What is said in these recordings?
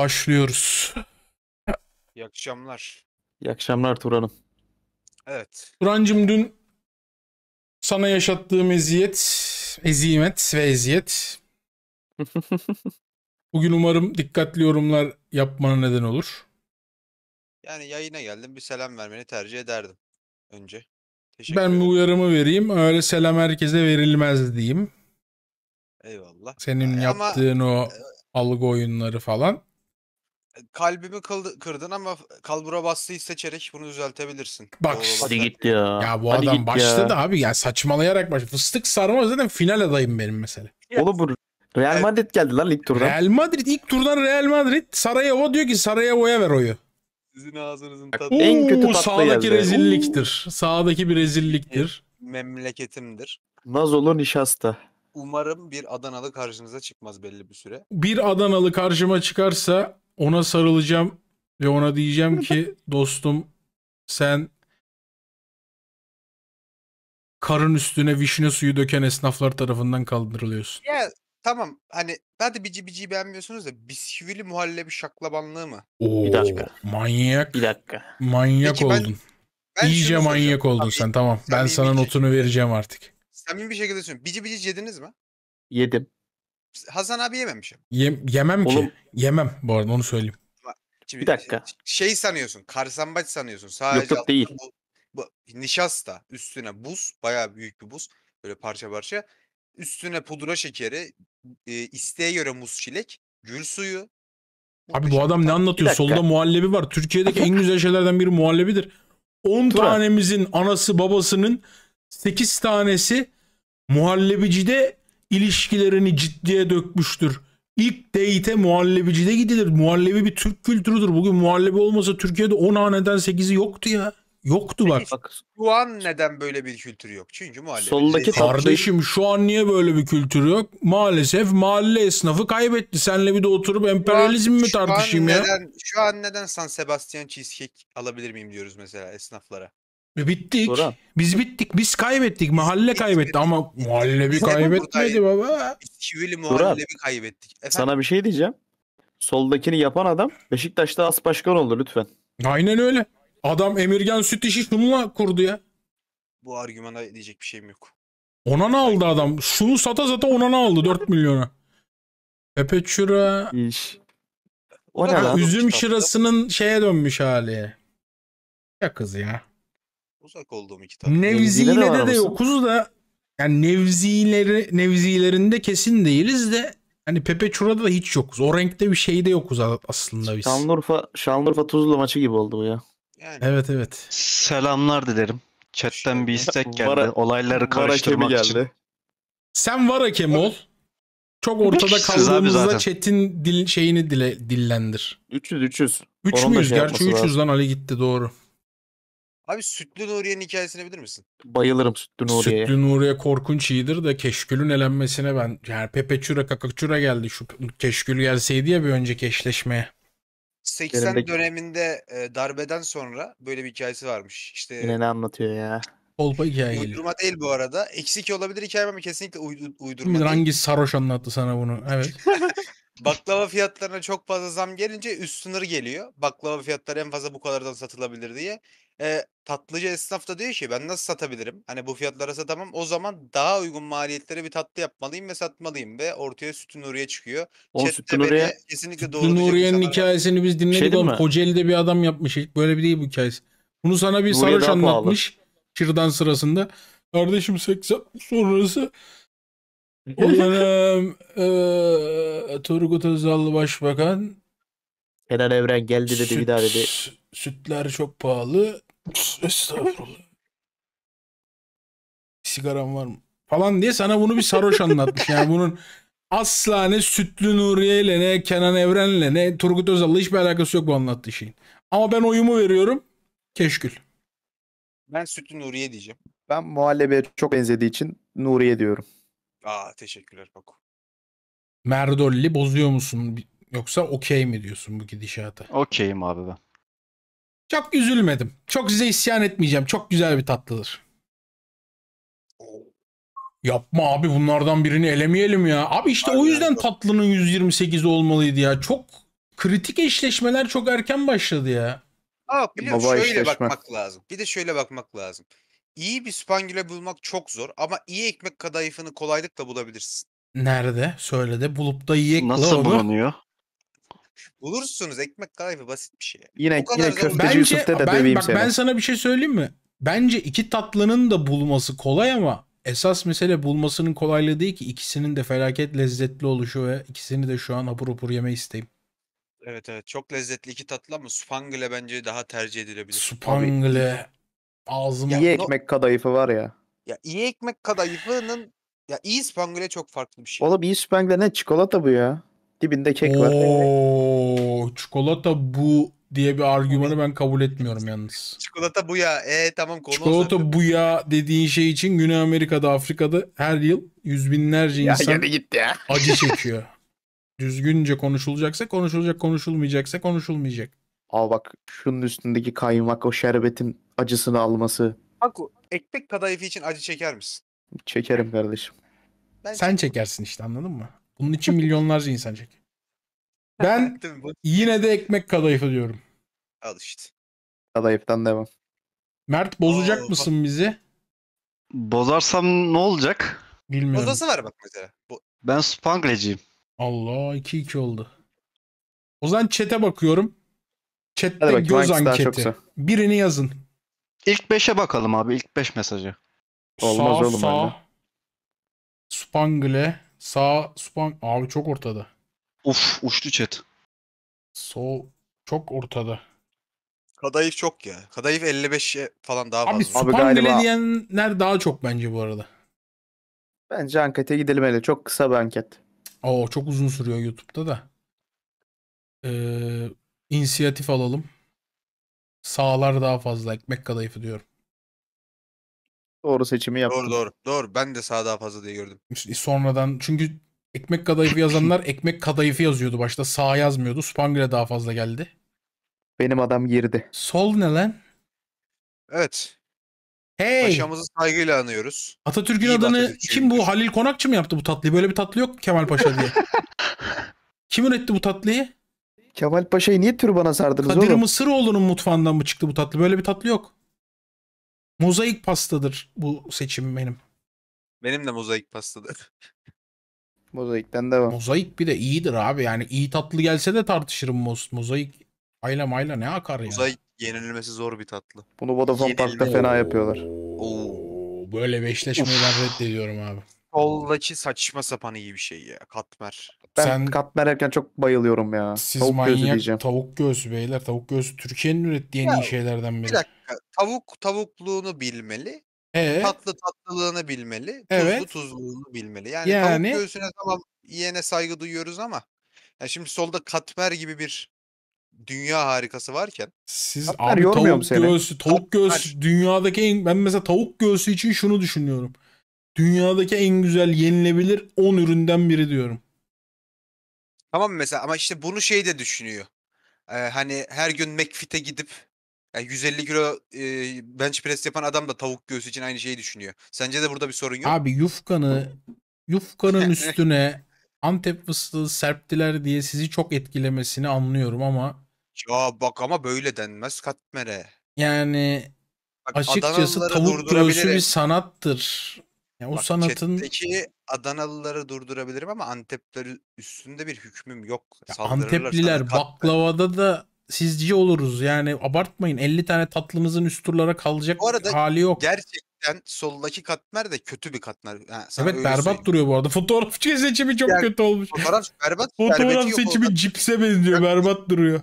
Başlıyoruz. İyi akşamlar. İyi akşamlar Turan'ım. Evet. Turancım dün sana yaşattığım eziyet, ezimet ve eziyet. Bugün umarım dikkatli yorumlar yapmana neden olur. Yani yayına geldim bir selam vermeni tercih ederdim önce. Teşekkür ben ederim. bu uyarımı vereyim. Öyle selam herkese verilmez diyeyim. Eyvallah. Senin Ay yaptığın ama... o e, algı oyunları falan. E, kalbimi kıldı, kırdın ama kalbura bastığı seçerek bunu düzeltebilirsin. Bak işte. Hadi git ya. Ya bu Hadi adam başladı ya. abi ya saçmalayarak baş. Fıstık sarma zaten final adayım benim mesela. Evet. Oğlum bu Real Madrid geldi lan ilk turdan. Real Madrid ilk turdan Real Madrid saraya o diyor ki saraya oya ver oyu. Sizin ağzınızın tadı. Oo, en kötü tatlı sağdaki geldi. rezilliktir. Oo. Sağdaki bir rezilliktir. Memleketimdir. Nazolu nişasta. Umarım bir Adanalı karşınıza çıkmaz belli bir süre. Bir Adanalı karşıma çıkarsa ona sarılacağım ve ona diyeceğim ki dostum sen karın üstüne vişne suyu döken esnaflar tarafından kaldırılıyorsun. Ya tamam hani ben de bici biciyi beğenmiyorsunuz da bisküvili muhallebi şaklabanlığı mı? Oo, bir dakika. Manyak. Bir dakika. Manyak Peki, oldun. Ben, ben İyice manyak oldun Abi, sen tamam. ben sana şey notunu vereceğim artık. Samimi bir şekilde söylüyorum. Bici bici yediniz mi? Yedim. Hasan abi yememişim. Yem, yemem Oğlum. ki. Yemem bu arada onu söyleyeyim. Şimdi Bir dakika. Şey sanıyorsun, karsambaç sanıyorsun. Sadece Yok, yok, değil. bu- bu, nişasta, üstüne buz, bayağı büyük bir buz. Böyle parça parça. Üstüne pudra şekeri, e, isteğe göre muz çilek, gül suyu. Abi bu adam ne anlatıyor? Solda muhallebi var. Türkiye'deki en güzel şeylerden biri muhallebidir. 10 tanemizin anası babasının 8 tanesi muhallebicide ilişkilerini ciddiye dökmüştür. İlk date'e muhallebici de gidilir. Muhallebi bir Türk kültürüdür. Bugün muhallebi olmasa Türkiye'de 10 haneden 8'i yoktu ya. Yoktu bak. Şu an neden böyle bir kültür yok? Çünkü muhallebi. Soldaki Kardeşim şu an niye böyle bir kültür yok? Maalesef mahalle esnafı kaybetti. Senle bir de oturup emperyalizm mi tartışayım ya? Neden, şu an neden San Sebastian cheesecake alabilir miyim diyoruz mesela esnaflara. Bittik. Sonra... Biz bittik. Biz kaybettik. Mahalle kaybetti ama muhallebi kaybetmedi baba. Bisküvili muhallebi kaybettik. Efendim? Sana bir şey diyeceğim. Soldakini yapan adam Beşiktaş'ta as başkan oldu lütfen. Aynen öyle. Adam Emirgen süt işi şunla kurdu ya. Bu argümana diyecek bir şeyim yok. Ona ne aldı adam? Şunu sata sata ona ne aldı 4 milyona? Pepe çura. İş. O ne lan? Üzüm şırasının şeye dönmüş hali. Ya kız ya uzak olduğum iki tane. Nevzi'yle de, de, yokuz da yani Nevzi'leri Nevzi'lerinde kesin değiliz de hani Pepe Çura'da da hiç yokuz. O renkte bir şey de yokuz aslında biz. Şanlıurfa Şanlıurfa Tuzla maçı gibi oldu bu ya. Yani. Evet evet. Selamlar dilerim. Chatten bir istek geldi. Vara, Olayları karıştırmak geldi. için. Sen var hakem ol. Çok ortada kaldığımızda chat'in dil, şeyini dile, dillendir. 300 300. 3 müyüz? Şey Gerçi 300'den Ali gitti doğru. Abi Sütlü Nuriye'nin hikayesini bilir misin? Bayılırım Sütlü Nuriye'ye. Sütlü Nuriye korkunç iyidir de Keşkül'ün elenmesine ben yani Pepeçura Kakakçura geldi şu Keşkül gelseydi ya bir önceki eşleşmeye. 80 Benim döneminde e, darbeden sonra böyle bir hikayesi varmış. İşte Yine ne anlatıyor ya? Kolpa hikayeli. Uydurma değil bu arada. Eksik olabilir hikaye ama kesinlikle uy uydurma Bilmiyorum, değil. Hangi sarhoş anlattı sana bunu? Evet. Baklava fiyatlarına çok fazla zam gelince üst sınır geliyor. Baklava fiyatları en fazla bu kadardan satılabilir diye. E, tatlıcı esnaf da diyor ki ben nasıl satabilirim? Hani bu fiyatlara satamam. O zaman daha uygun maliyetlere bir tatlı yapmalıyım ve satmalıyım ve ortaya Sütün Nuriye çıkıyor. O Chat'te Sütün Nuriye kesinlikle doğru. Sütün Nuriye'nin hikayesini biz dinledik şey oğlum. Kocaeli'de bir adam yapmış. Böyle bir değil bu hikayesi. Bunu sana bir Nuriye sarhoş anlatmış. Pahalı. Şırdan sırasında. Kardeşim 80 sonrası Umarım e, Turgut Özal Başbakan Kenan Evren geldi dedi süt, bir daha dedi. Sütler çok pahalı. Estağfurullah. Sigaram var mı? Falan diye sana bunu bir sarhoş anlatmış. Yani bunun asla ne Sütlü Nuriye ile ne Kenan Evren'le ne Turgut Özal'la hiçbir alakası yok bu anlattığı şeyin. Ama ben oyumu veriyorum. Keşkül. Ben Sütlü Nuriye diyeceğim. Ben muhallebe çok benzediği için Nuriye diyorum. Aa teşekkürler Paco. Merdolli bozuyor musun yoksa okey mi diyorsun bu gidişata? Okeyim abi ben. Çok üzülmedim. Çok size isyan etmeyeceğim. Çok güzel bir tatlıdır. Oh. Yapma abi bunlardan birini elemeyelim ya. Abi işte Aynen. o yüzden tatlının 128 olmalıydı ya. Çok kritik eşleşmeler çok erken başladı ya. Aa, biliyor, Baba şöyle eşleşme. bakmak lazım. Bir de şöyle bakmak lazım. İyi bir spangüle bulmak çok zor ama iyi ekmek kadayıfını kolaylıkla bulabilirsin. Nerede? Söyle de bulup da iyi ekle Nasıl onu. bulunuyor? Bulursunuz. Ekmek kadayıfı basit bir şey. Yine, yine köfteci Bence- Yusuf'te de ben, döveyim bak, seni. ben sana bir şey söyleyeyim mi? Bence iki tatlının da bulması kolay ama esas mesele bulmasının kolaylığı değil ki ikisinin de felaket lezzetli oluşu ve ikisini de şu an hapur hapur yeme isteğim. Evet evet çok lezzetli iki tatlı ama spangle bence daha tercih edilebilir. Spangle Ağzıma. İyi ekmek kadayıfı var ya. Ya iyi ekmek kadayıfının ya iyi spangle çok farklı bir şey. Oğlum iyi spangle ne? Çikolata bu ya. Dibinde kek var. Oo, çikolata bu diye bir argümanı ben kabul etmiyorum yalnız. Çikolata bu ya. E tamam konu Çikolata bu ya dediğin şey için Güney Amerika'da, Afrika'da her yıl yüz binlerce ya insan gitti ya. acı çekiyor. Düzgünce konuşulacaksa konuşulacak, konuşulmayacaksa konuşulmayacak. Aa bak şunun üstündeki kaymak o şerbetin acısını alması. Haku, ekmek kadayıfı için acı çeker misin? Çekerim kardeşim. Ben Sen çekersin işte anladın mı? Bunun için milyonlarca insan çek. Ben yine de ekmek kadayıfı diyorum. Al işte. Kadayıftan devam. Mert bozacak Oo, mısın bizi? Bozarsam ne olacak? Bilmiyorum. Bozası var bak mesela. Bu... Ben Spangle'ciyim. Allah 2-2 oldu. O zaman çete bakıyorum. Chatte Hadi göz anketi. Birini yazın. İlk 5'e bakalım abi. İlk 5 mesajı. Olmaz sağ, oğlum sağ. öyle. Spangle. Sağ Spang... Abi çok ortada. Uf uçtu chat. Sol çok ortada. Kadayıf çok ya. Kadayıf 55'e falan daha Abi fazla. Abi Spangle diyenler daha çok bence bu arada. Bence ankete gidelim hele. Çok kısa bir anket. Oo çok uzun sürüyor YouTube'da da. Ee, inisiyatif alalım. Sağlar daha fazla ekmek kadayıfı diyorum. Doğru seçimi yaptım. Doğru doğru. Doğru. Ben de sağ daha fazla diye gördüm. Sonradan çünkü ekmek kadayıfı yazanlar ekmek kadayıfı yazıyordu. Başta sağ yazmıyordu. Spangle daha fazla geldi. Benim adam girdi. Sol ne lan? Evet. Hey. Paşamızı saygıyla anıyoruz. Atatürk'ün adını Atatürk kim bu? Halil Konakçı mı yaptı bu tatlıyı? Böyle bir tatlı yok Kemal Paşa diye. kim üretti bu tatlıyı? Kemal Paşa'yı niye türbana sardınız Kadir oğlum? Mısıroğlu'nun mutfağından mı çıktı bu tatlı? Böyle bir tatlı yok. Mozaik pastadır bu seçim benim. Benim de mozaik pastadır. Mozaikten var. Mozaik bir de iyidir abi. Yani iyi tatlı gelse de tartışırım moz. Mozaik ayla mayla ne akar ya. Mozaik yenilmesi zor bir tatlı. Bunu Vodafone Park'ta fena yapıyorlar. Oo. Böyle beşleşmeyi ben reddediyorum abi. Soldaki saçma sapan iyi bir şey ya. Katmer. Ben Sen, katmer çok bayılıyorum ya. Siz tavuk manyak gözü diyeceğim. tavuk göğsü beyler. Tavuk göğsü Türkiye'nin ürettiği en iyi şeylerden biri. Bir dakika. Tavuk tavukluğunu bilmeli. Ee? Tatlı tatlılığını bilmeli. Tuzlu tuzluğunu bilmeli. Yani, yani tavuk göğsüne tamam yiyene saygı duyuyoruz ama ya şimdi solda katmer gibi bir dünya harikası varken. Siz katmer abi tavuk seni. göğsü, tavuk katmer. göğsü dünyadaki en ben mesela tavuk göğsü için şunu düşünüyorum. Dünyadaki en güzel yenilebilir 10 üründen biri diyorum. Tamam mı mesela ama işte bunu şey de düşünüyor. Ee, hani her gün McFit'e gidip yani 150 kilo e, bench press yapan adam da tavuk göğsü için aynı şeyi düşünüyor. Sence de burada bir sorun yok. Abi yufkanı yufkanın üstüne Antep fıstığı serptiler diye sizi çok etkilemesini anlıyorum ama ya bak ama böyle denmez katmere. Yani bak, açıkçası tavuk göğsü bir sanattır. Yani o Bak, sanatın chat'teki Adanalıları durdurabilirim ama Antepliler üstünde bir hükmüm yok. Ya Antepliler baklavada da sizci oluruz. Yani abartmayın 50 tane tatlınızın üstürlara kalacak Bu arada hali yok. Gerçekten soldaki katmer de kötü bir katmer. Ha, Evet berbat söyleyeyim. duruyor bu arada. Fotoğrafçı seçimi çok Yani kötü olmuş. Fotoğraf berbat. Fotoğraf seçimi oldu. cipse benziyor. Berbat duruyor.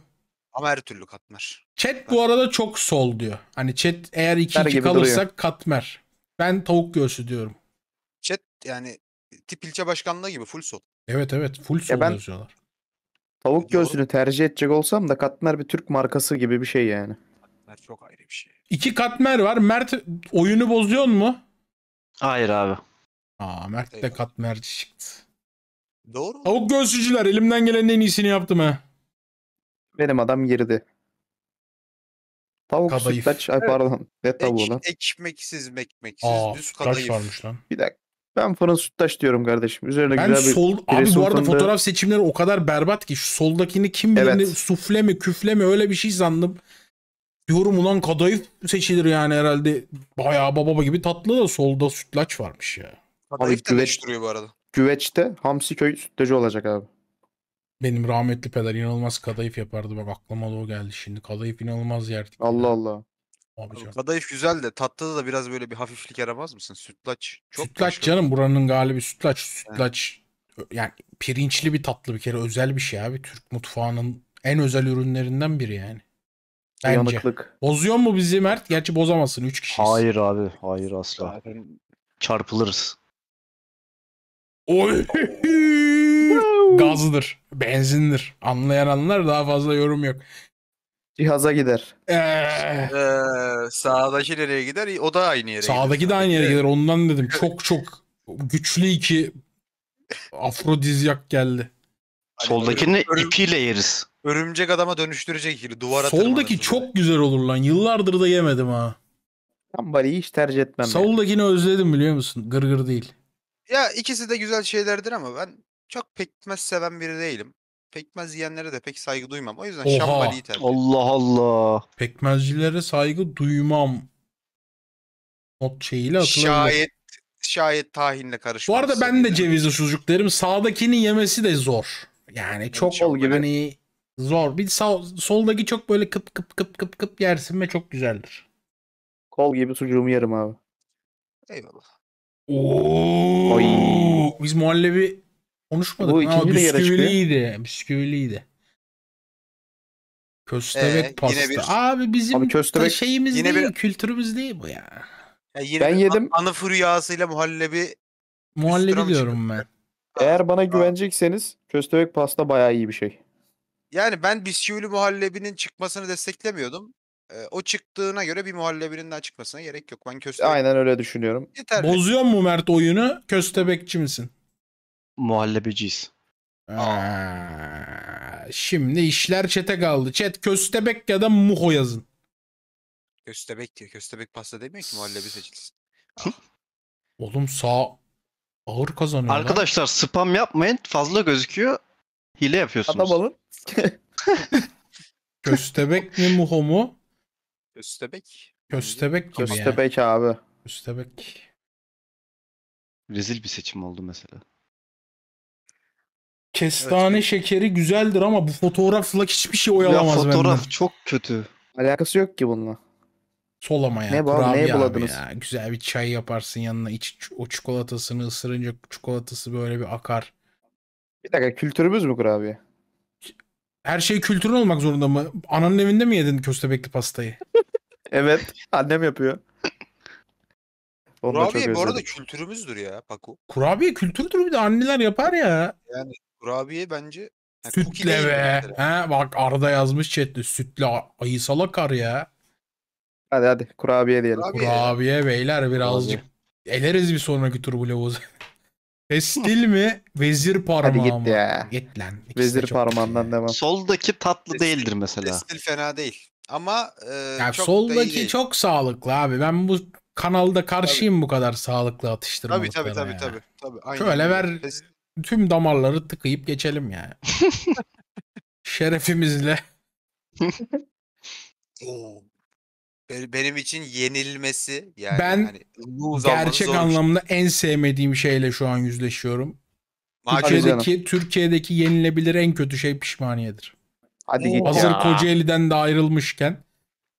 Ama her türlü katmer. Chat bu arada çok sol diyor. Hani chat eğer 2-2 gibi kalırsak katmer. Ben tavuk göğsü diyorum yani tip ilçe başkanlığı gibi full sol. Evet evet full sol ya ben, yazıyorlar. Tavuk göğsünü tercih edecek olsam da katmer bir Türk markası gibi bir şey yani. Katmer çok ayrı bir şey. İki katmer var. Mert oyunu bozuyor mu? Hayır abi. Aa Mert de katmer çıktı. Doğru. Tavuk göğsücüler elimden gelenin en iyisini yaptı mı? Benim adam girdi. Tavuk kadayıf. sütlaç ay pardon. Ne tavuğu Ek, lan? Ekmeksiz mekmeksiz Aa, düz sütlaç kadayıf. varmış lan. Bir dakika. Ben fırın süttaş diyorum kardeşim. Üzerine ben güzel bir sol, Abi bu arada fotoğraf seçimleri o kadar berbat ki şu soldakini kim bilir evet. sufle mi küfle mi öyle bir şey sandım. Diyorum ulan kadayıf seçilir yani herhalde. Bayağı baba gibi tatlı da solda sütlaç varmış ya. Kadayıf abi, güveç duruyor bu arada. Güveçte hamsi Hamsiköy sütlacı olacak abi. Benim rahmetli peder inanılmaz kadayıf yapardı. Bak aklıma da o geldi şimdi. Kadayıf inanılmaz yerdi. Allah ya. Allah. Abi Kadayıf güzel de tatlıda da biraz böyle bir hafiflik yaramaz mısın? Sütlaç. Çok sütlaç başka. canım buranın galibi sütlaç. Sütlaç yani pirinçli bir tatlı bir kere özel bir şey abi. Türk mutfağının en özel ürünlerinden biri yani. Bence. Uyanıklık. Bozuyor mu bizi Mert? Gerçi bozamasın. 3 kişiyiz. Hayır abi. Hayır asla. Zaten... Çarpılırız. Oy. Gazdır. Benzindir. Anlayan anlar daha fazla yorum yok. Cihaza gider. Ee, sağdaki nereye gider? O da aynı yere sağdaki de aynı yere gider. Ondan dedim çok çok güçlü iki afrodizyak geldi. Hani Soldakini Örüm- ipiyle yeriz. Örümcek adama dönüştürecek ikili. Duvara Soldaki tırmanırsın. çok güzel olur lan. Yıllardır da yemedim ha. Kambari'yi hiç tercih etmem. yani. özledim biliyor musun? Gırgır değil. Ya ikisi de güzel şeylerdir ama ben çok pekmez seven biri değilim pekmez yiyenlere de pek saygı duymam. O yüzden Oha. şambaliyi tercih Allah Allah. Pekmezcilere saygı duymam. Not şeyiyle hatırlamıyorum. Şayet şayet tahinle karışmaz. Bu arada ben de cevizli sucuk derim. Sağdakini yemesi de zor. Yani e, çok Çol gibi. hani zor. Bir sağ, soldaki çok böyle kıp kıp kıp kıp kıp yersin ve çok güzeldir. Kol gibi sucuğumu yerim abi. Eyvallah. Oo. Oy. Biz muhallebi Konuşmadık Bu ikinci de bisküviliydi. Bisküviliydi. Köstebek Ee, pasta. bir- Abi bizim Abi köstebek- şeyimiz yine değil, bir- kültürümüz değil bu ya. Ya yine Ben bir yedim. an- Anafır rüyasıyla muhallebi Muhallebi diyorum ben. Eğer bana güvenecekseniz köstebek pasta bayağı iyi bir şey. yani ben bisküvili muhallebinin çıkmasını desteklemiyordum. Ee, o çıktığına göre bir muhallebinin daha çıkmasına gerek yok. Ben köstebek Aynen öyle düşünüyorum. yeterli. Bozuyor mu Mert oyunu? Köstebekçi misin? muhallebeciyiz. Aa, şimdi işler çete kaldı. Çet köstebek ya da muho yazın. Köstebek diyor. Köstebek pasta demiyor ki muhallebi seçilsin. Oğlum sağ ağır kazanıyor. lan. Arkadaşlar spam yapmayın. Fazla gözüküyor. Hile yapıyorsunuz. Adam alın. Köstebek mi muho mu? Köstebek. Köstebek gibi yani. Köstebek abi. Köstebek. Rezil bir seçim oldu mesela. Kestane evet. şekeri güzeldir ama bu fotoğrafla hiçbir şey oyalamaz benden. Ya fotoğraf benden. çok kötü. Alakası yok ki bununla. Solama ya. Ne bu neye buladınız? Ya. Güzel bir çay yaparsın yanına. iç o çikolatasını ısırınca çikolatası böyle bir akar. Bir dakika kültürümüz mü kurabiye? Her şey kültürün olmak zorunda mı? Ananın evinde mi yedin köstebekli pastayı? evet. Annem yapıyor. Onu kurabiye bu arada kültürümüzdür ya Paku. Kurabiye kültürdür bir de anneler yapar ya. Yani Kurabiye bence yani sütle be. Ha bak Arda yazmış chatte sütle ayı salakar ya. Hadi hadi kurabiye diyelim. Kurabiye, kurabiye beyler birazcık kurabiye. eleriz bir sonraki tur bu levozu. Pestil mi? Vezir parmağı Hadi git ya. Git lan. Vezir parmağından devam. Soldaki tatlı pestil, değildir mesela. Pestil fena değil. Ama e, yani çok soldaki değil. çok sağlıklı abi. Ben bu kanalda karşıyım tabii. bu kadar sağlıklı atıştırmalıklara. Tabii tabii tabii, tabii tabii tabii. Aynen. Şöyle ver pestil tüm damarları tıkayıp geçelim yani. Şerefimizle. Benim için yenilmesi yani ben hani, gerçek şey. anlamda şey. en sevmediğim şeyle şu an yüzleşiyorum. Macun Türkiye'deki, Türkiye'deki yenilebilir en kötü şey pişmaniyedir. Hadi git Hazır ya. Kocaeli'den de ayrılmışken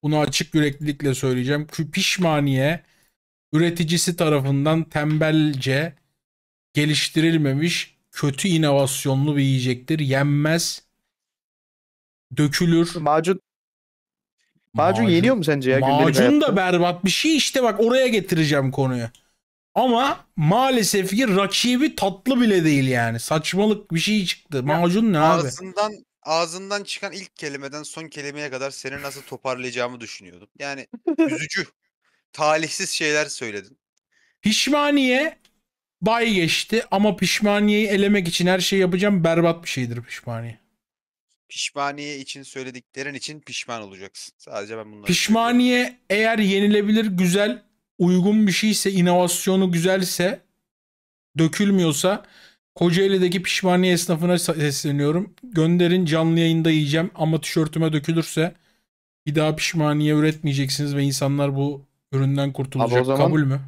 bunu açık yüreklilikle söyleyeceğim. pişmaniye üreticisi tarafından tembelce geliştirilmemiş kötü inovasyonlu bir yiyecektir. Yenmez. Dökülür. Macun Macun, macun yeniyor mu sence ya? Macun da berbat bir şey işte bak oraya getireceğim konuyu. Ama maalesef ki rakibi tatlı bile değil yani. Saçmalık bir şey çıktı. Macun ne ağzından, abi? Ağzından ağzından çıkan ilk kelimeden son kelimeye kadar seni nasıl toparlayacağımı düşünüyordum. Yani üzücü. Talihsiz şeyler söyledin. Pişmaniye Bay geçti ama pişmaniyeyi elemek için her şeyi yapacağım. Berbat bir şeydir pişmaniye. Pişmaniye için söylediklerin için pişman olacaksın. Sadece ben bunları Pişmaniye söylüyorum. eğer yenilebilir, güzel, uygun bir şeyse, inovasyonu güzelse, dökülmüyorsa Kocaeli'deki pişmaniye esnafına sesleniyorum. Gönderin canlı yayında yiyeceğim ama tişörtüme dökülürse bir daha pişmaniye üretmeyeceksiniz ve insanlar bu üründen kurtulacak. Abi o zaman... Kabul mü?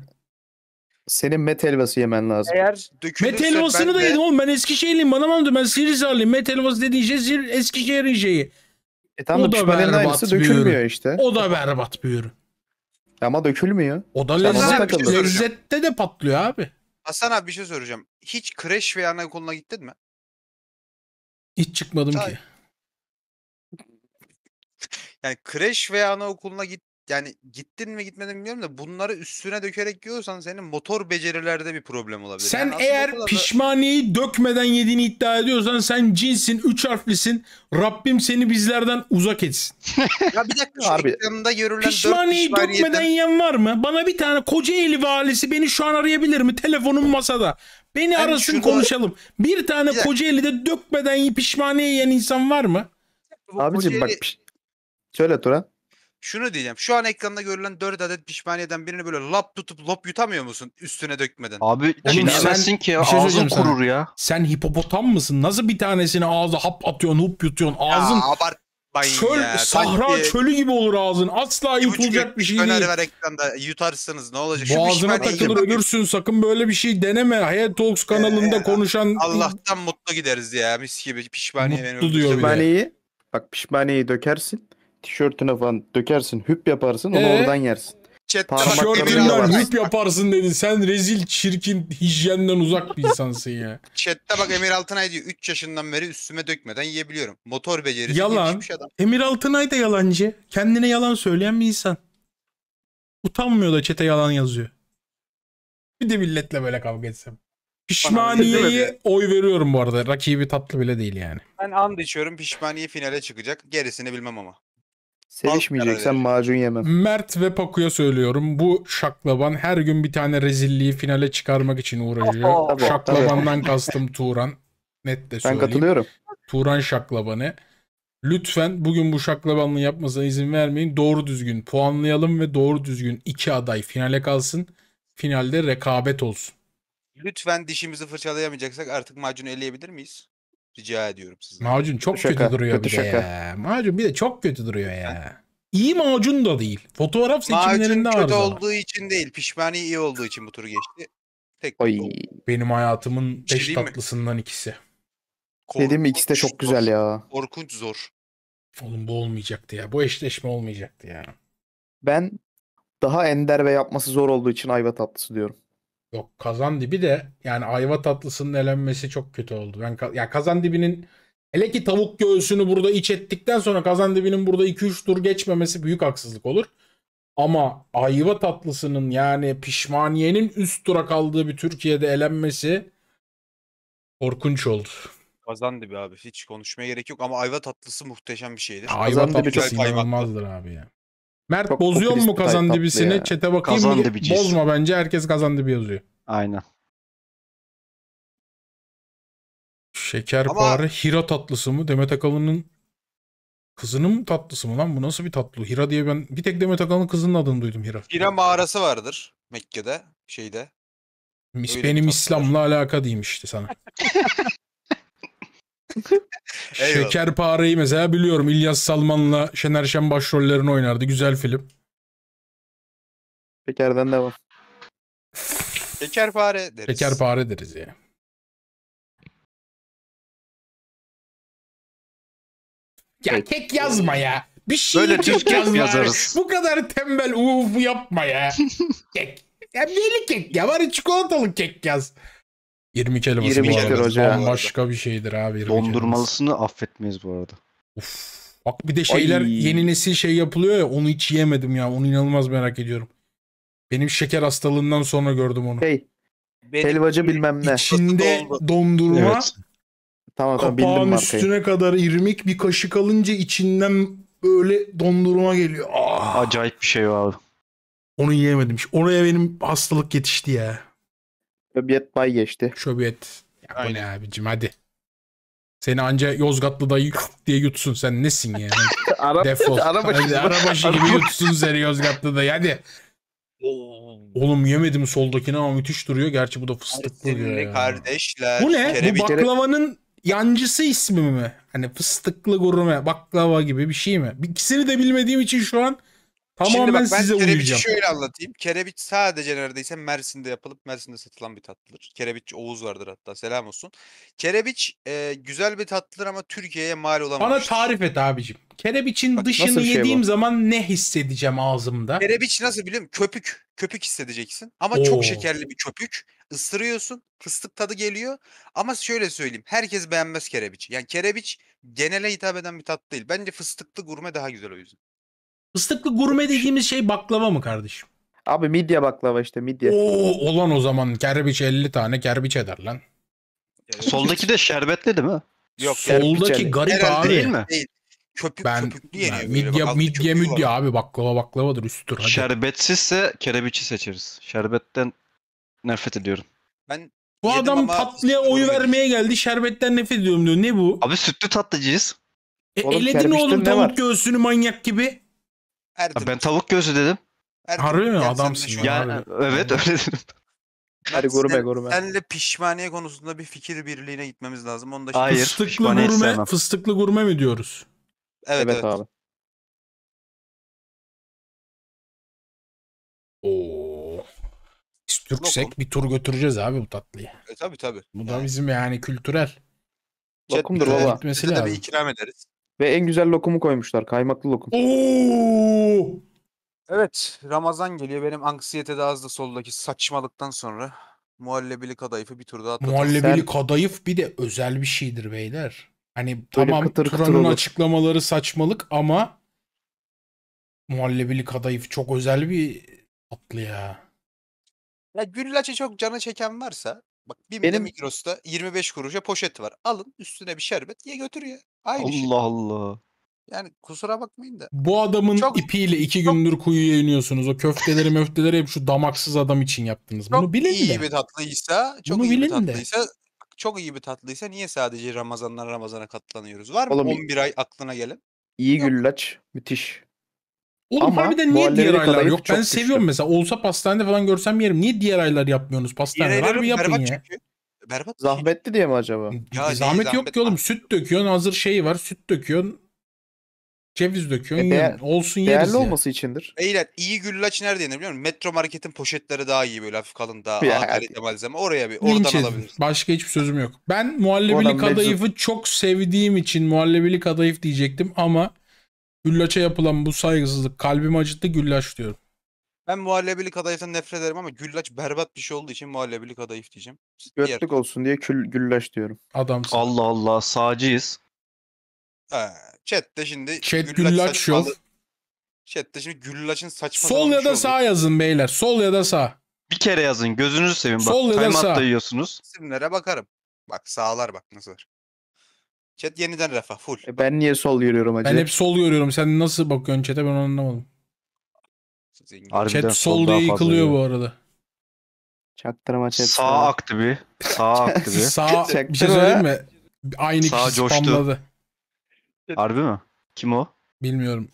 senin met helvası yemen lazım. Eğer Met helvasını da de... yedim oğlum. Ben Eskişehirliyim. Bana mı diyor? Ben Sirizalıyım. Met helvası dediğin şey Eskişehir'in şeyi. E tamam o da berbat aynısı dökülmüyor ürün. işte. O da berbat bir ürün. Ama dökülmüyor. O da lezzet, şey lezzette de patlıyor abi. Hasan abi bir şey soracağım. Hiç kreş veya ana okuluna gittin mi? Hiç çıkmadım Ta- ki. Yani kreş veya ana okuluna git yani gittin mi gitmedin mi bilmiyorum da bunları üstüne dökerek yiyorsan senin motor becerilerde bir problem olabilir. Sen yani eğer kadar... pişmaniyeyi dökmeden yediğini iddia ediyorsan sen cinsin, üç harflisin. Rabbim seni bizlerden uzak etsin. ya bir dakika şu Abi, ekranda görülen pişmaniyeyi pişmaniyeden... dökmeden yiyen var mı? Bana bir tane Kocaeli valisi beni şu an arayabilir mi? Telefonum masada. Beni yani arasın şunu... konuşalım. Bir tane bir Kocaeli'de dökmeden pişmaniye yiyen insan var mı? Abiciğim Kocaeli... bak şöyle Turan. Şunu diyeceğim. Şu an ekranda görülen 4 adet pişmaniyeden birini böyle lap tutup lop yutamıyor musun üstüne dökmeden? Abi çiğnemezsin ki ya. şey ağzın sana. kurur ya. Sen hipopotam mısın? Nasıl bir tanesini ağza hap atıyorsun, hup yutuyorsun? Ağzın ya, abart Çöl, ya, sahra sanki... çölü gibi olur ağzın. Asla bir yutulacak bir şey değil. Öner ver ekranda yutarsınız ne olacak? Şu Boğazına takılır ölürsün sakın böyle bir şey deneme. Hayat Talks kanalında ee, konuşan... Allah'tan mutlu gideriz ya mis gibi pişmaniye. Mutlu diyor bir Bak pişmaniyeyi dökersin tişörtüne falan dökersin, hüp yaparsın, onu Ee? oradan yersin. Chatte bak Tişörtünden hüp yaparsın dedin. Sen rezil, çirkin, hijyenden uzak bir insansın ya. Chatte bak Emir Altınay diyor 3 yaşından beri üstüme dökmeden yiyebiliyorum. Motor becerisi Yalan. adam. Emir Altınay da yalancı. Kendine yalan söyleyen bir insan. Utanmıyor da çete yalan yazıyor. Bir de milletle böyle kavga etsem. Pişmaniyeye oy veriyorum bu arada. Rakibi tatlı bile değil yani. Ben and içiyorum pişmaniye finale çıkacak. Gerisini bilmem ama. Sevişmeyeceksen macun yemem. Mert ve Paku'ya söylüyorum. Bu şaklaban her gün bir tane rezilliği finale çıkarmak için uğraşıyor. Oh, Şaklabandan kastım Turan. Net de söyleyeyim. Ben katılıyorum. Turan şaklabanı. Lütfen bugün bu şaklabanlığı yapmasına izin vermeyin. Doğru düzgün puanlayalım ve doğru düzgün iki aday finale kalsın. Finalde rekabet olsun. Lütfen dişimizi fırçalayamayacaksak artık macunu eleyebilir miyiz? Rica ediyorum sizden. Macun çok şaka, kötü duruyor kötü bir şaka. de ya. Macun bir de çok kötü duruyor ya. İyi macun da değil. Fotoğraf seçimlerinde macun kötü arıza. olduğu için değil. Pişmaniye iyi olduğu için bu turu geçti. Tek Oy. Benim hayatımın şey beş tatlısından mi? ikisi. Korkunç, Dedim ikisi de çok güzel ya. Korkunç zor. Oğlum bu olmayacaktı ya. Bu eşleşme olmayacaktı ya. Ben daha ender ve yapması zor olduğu için ayva tatlısı diyorum. Yok kazan dibi de yani ayva tatlısının elenmesi çok kötü oldu. Ben ka- ya kazan dibinin hele ki tavuk göğsünü burada iç ettikten sonra kazan dibinin burada 2-3 tur geçmemesi büyük haksızlık olur. Ama ayva tatlısının yani pişmaniyenin üst tura kaldığı bir Türkiye'de elenmesi korkunç oldu. Kazan dibi abi hiç konuşmaya gerek yok ama ayva tatlısı muhteşem bir şeydir. Ayva Kazandibi tatlısı kaymaklı. inanılmazdır abi ya. Mert Çok bozuyor mu kazandı birisini? Çete bakayım kazandı mı? Bicisi. Bozma bence. Herkes kazan bir yazıyor. Aynen. Şekerpare Ama... Hira tatlısı mı? Demet Akalın'ın kızının tatlısı mı lan? Bu nasıl bir tatlı? Hira diye ben bir tek Demet Akalın'ın kızının adını duydum Hira. Hira mağarası vardır Mekke'de şeyde. Mis, benim İslam'la alaka diyeyim işte sana. Şekerpare'yi mesela biliyorum. İlyas Salman'la Şener Şen başrollerini oynardı. Güzel film. Şekerden devam. Şekerpare deriz. Şekerpare deriz ya. Ya kek yazma ya. Bir şey Böyle Türk kek yazma. yazarız. Bu kadar tembel uf yapma ya. kek. Ya neyli kek ya? Bari çikolatalı kek yaz. 20 kelimesi 20 bu arada. başka bir şeydir abi. 20 Dondurmalısını kelimesi. affetmeyiz bu arada. Uf. Bak bir de şeyler Ay. yeni nesil şey yapılıyor ya onu hiç yemedim ya. Onu inanılmaz merak ediyorum. Benim şeker hastalığından sonra gördüm onu. Hey. Helvacı bilmem ne. İçinde dondurma evet. Tamam, tamam, bildim markayı. üstüne kadar irmik bir kaşık alınca içinden böyle dondurma geliyor. Ah. Acayip bir şey abi. Onu yiyemedim. Oraya benim hastalık yetişti ya. Şöbiyet bay geçti. Şöbiyet. bu ne abicim hadi. Seni anca Yozgatlı dayı diye yutsun sen nesin ya? Arap, Defol. Arabaşı, arabaşı gibi yutsun seni Yozgatlı dayı hadi. Oğlum yemedim soldakini ama müthiş duruyor. Gerçi bu da fıstıklı diyor ya. kardeşler. Bu ne? Kerebi, bu baklavanın yancısı ismi mi? Hani fıstıklı gurme, baklava gibi bir şey mi? İkisini de bilmediğim için şu an Tamamen Şimdi bak ben size kerebiçi uyuyacağım. şöyle anlatayım. Kerebiç sadece neredeyse Mersin'de yapılıp Mersin'de satılan bir tatlıdır. Kerebiç Oğuz vardır hatta selam olsun. Kerebiç e, güzel bir tatlıdır ama Türkiye'ye mal olan. Bana tarif et abicim. Kerebiçin Bak, dışını bir şey yediğim zaman ne hissedeceğim ağzımda? Kerebiç nasıl biliyor Köpük. Köpük hissedeceksin. Ama Oo. çok şekerli bir köpük. Isırıyorsun. Fıstık tadı geliyor. Ama şöyle söyleyeyim. Herkes beğenmez kerebiç. Yani kerebiç genele hitap eden bir tatlı değil. Bence fıstıklı gurme daha güzel o yüzden. Fıstıklı gurme dediğimiz şey baklava mı kardeşim? Abi midye baklava işte midye. Oo olan o zaman kerbiç 50 tane kerbiç eder lan. Soldaki de şerbetli değil mi? Yok Soldaki garip abi. değil mi? Köpük ben, köpüklü yeniyor. Ben, midye midye midye abi baklava baklavadır üsttür. Hadi. Şerbetsizse kerebiçi seçeriz. Şerbetten nefret ediyorum. Ben bu adam tatlıya oy vermeye geldi. Şerbetten nefret ediyorum diyor. Ne bu? Abi sütlü tatlıcıyız. E, eledin oğlum tavuk göğsünü manyak gibi. Erdim. Ben tavuk gözü dedim. Erdim. Harbi mi? Adamsın. Ya, yani, evet öyle dedim. Hadi gurme gurme. Senle pişmaniye konusunda bir fikir birliğine gitmemiz lazım. Onu da Hayır. Fıstıklı gurme, istemem. fıstıklı gurme mi diyoruz? Evet, evet, evet. abi. Oo. Biz Türksek bir tur götüreceğiz abi bu tatlıyı. E tabi tabi. Bu yani. da bizim yani kültürel. Lokumdur baba. Bize de bir ikram ederiz. Ve en güzel lokumu koymuşlar. Kaymaklı lokum. Oo! Evet. Ramazan geliyor. Benim anksiyete daha hızlı soldaki saçmalıktan sonra muhallebili kadayıfı bir tur daha atlatalım. Muhallebili Sen... kadayıf bir de özel bir şeydir beyler. Hani Böyle tamam kıtır kıtır olur. açıklamaları saçmalık ama muhallebili kadayıf çok özel bir tatlı ya. Ya güllaçı çok canı çeken varsa bak bir Benim... Migros'ta 25 kuruşa poşet var. Alın üstüne bir şerbet ye götür ya. Aynı şey. Allah şey. Allah. Yani kusura bakmayın da. Bu adamın çok, ipiyle iki çok, gündür kuyuya iniyorsunuz. O köfteleri möfteleri hep şu damaksız adam için yaptınız. Bunu bilin de. Çok iyi bir tatlıysa, çok Bunu iyi bir tatlıysa, de. çok iyi bir tatlıysa niye sadece Ramazanlar Ramazan'a katlanıyoruz? Var mı Oğlum, 11 ay aklına gelin. İyi Yok. güllaç, müthiş. Oğlum Ama harbiden niye diğer aylar yok? Ben seviyorum güçlü. mesela. Olsa pastanede falan görsem yerim. Niye diğer aylar yapmıyorsunuz pastanede? Harbi yapın ya. Çünkü berbat. Şey. Zahmetli diye mi acaba? Ya şey, zahmet yok zahmet ki oğlum. Süt döküyorsun, hazır şey var. Süt döküyorsun. Ceviz döküyorsun. E, yiyorsun. olsun yeriz Değerli ya. olması içindir. Beyler iyi güllaç nerede yenir biliyor musun? Metro Market'in poşetleri daha iyi böyle hafif kalın daha Ya, ağır kalite malzeme. Oraya bir oradan Linç alabilirsin. Başka hiçbir sözüm yok. Ben muhallebili Oradan kadayıfı çok sevdiğim için muhallebili kadayıf diyecektim ama güllaça yapılan bu saygısızlık kalbimi acıttı güllaç diyorum. Ben muhallebilik adayından nefret ederim ama güllaç berbat bir şey olduğu için muhallebilik adayıf diyeceğim. Götlük olsun diye kül, güllaç diyorum. Adamsın. Allah Allah sağcıyız. Ha, chat de şimdi Chat güllaç, güllaç yok. Chat de şimdi güllaçın saçma Sol ya da sağ oldu. yazın beyler. Sol ya da sağ. Bir kere yazın gözünüzü sevin bak. Sol ya da sağ. Da yiyorsunuz. İsimlere bakarım. Bak sağlar bak nasıl var. Chat yeniden rafa full. E ben niye sol yürüyorum acaba? Ben hep sol yürüyorum. Sen nasıl bakıyorsun chat'e ben anlamadım zengin. Chat sol diye yıkılıyor bu arada. Çaktırma chat. Sağ aktı bir. Sağ aktı bir. Sağ bir şey söyleyeyim mi? Aynı Sağ kişi coştu. spamladı. Harbi mi? Kim o? Bilmiyorum.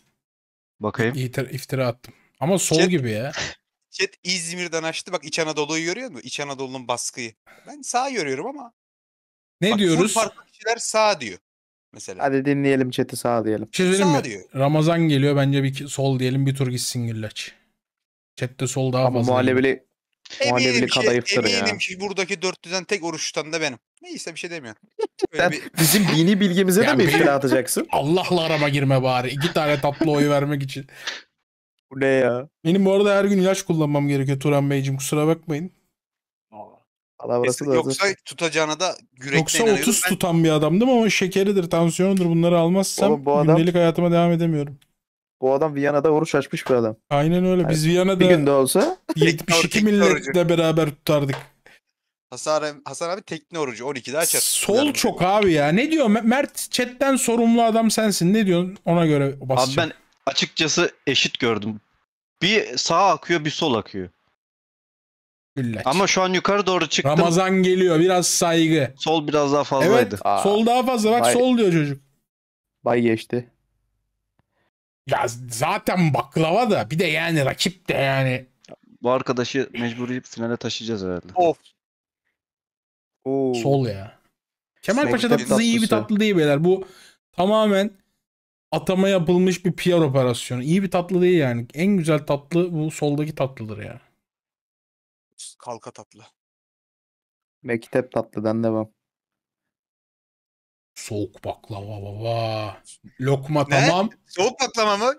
Bakayım. İftira, attım. Ama sol Chat- gibi ya. Chat İzmir'den açtı. Bak İç Anadolu'yu görüyor musun? İç Anadolu'nun baskıyı. Ben sağ görüyorum ama. Ne bak, diyoruz? farklı kişiler sağ diyor. Mesela. Hadi dinleyelim chat'i sağ diyelim. şey sağ mi? diyor. Ramazan geliyor bence bir sol diyelim bir tur gitsin güllaç. Chat'te sol daha Ama fazla. muhalebeli, muhalebeli Eminim şey kadayıftır ya. eminim ki buradaki dörtlüden tek oruç tutan da benim. Neyse bir şey demiyorum. Sen bir- bizim dini bilgimize de mi Yani- atacaksın? Allah'la arama girme bari. İki tane tatlı oyu vermek için. Bu ne ya? Benim bu arada her gün ilaç kullanmam gerekiyor Turan Beyciğim kusura bakmayın. Allah burası da hazır. Yoksa tutacağına da yürekten Yoksa inanıyorum. 30 Ben tutan bir adamdım ama şekeridir, tansiyonudur bunları almazsam Oğlum bu adam- gündelik hayatıma devam edemiyorum. Bu adam Viyana'da oruç açmış bir adam. Aynen öyle. Yani Biz Viyana'da bir günde olsa 72 milletle beraber tutardık. Hasan, Hasan abi tekne orucu 12'de açar. Sol Yarın çok gibi. abi ya. Ne diyor Mert chatten sorumlu adam sensin. Ne diyorsun ona göre basacağım. Abi ben açıkçası eşit gördüm. Bir sağ akıyor bir sol akıyor. Güllaç. Ama şu an yukarı doğru çıktım. Ramazan geliyor biraz saygı. Sol biraz daha fazlaydı. Evet Aa, sol daha fazla bak bay, sol diyor çocuk. Bay geçti. Ya zaten baklava da bir de yani rakip de yani. Bu arkadaşı mecburi finale taşıyacağız herhalde. Of. Oo. Sol ya. Kemalpaşa tatlısı, tatlısı iyi bir tatlı değil beyler. Bu tamamen atama yapılmış bir PR operasyonu. İyi bir tatlı değil yani. En güzel tatlı bu soldaki tatlıdır ya. Kalka tatlı. Mektep tatlıdan devam. Soğuk baklava baba. Lokma ne? tamam. Soğuk baklava mı?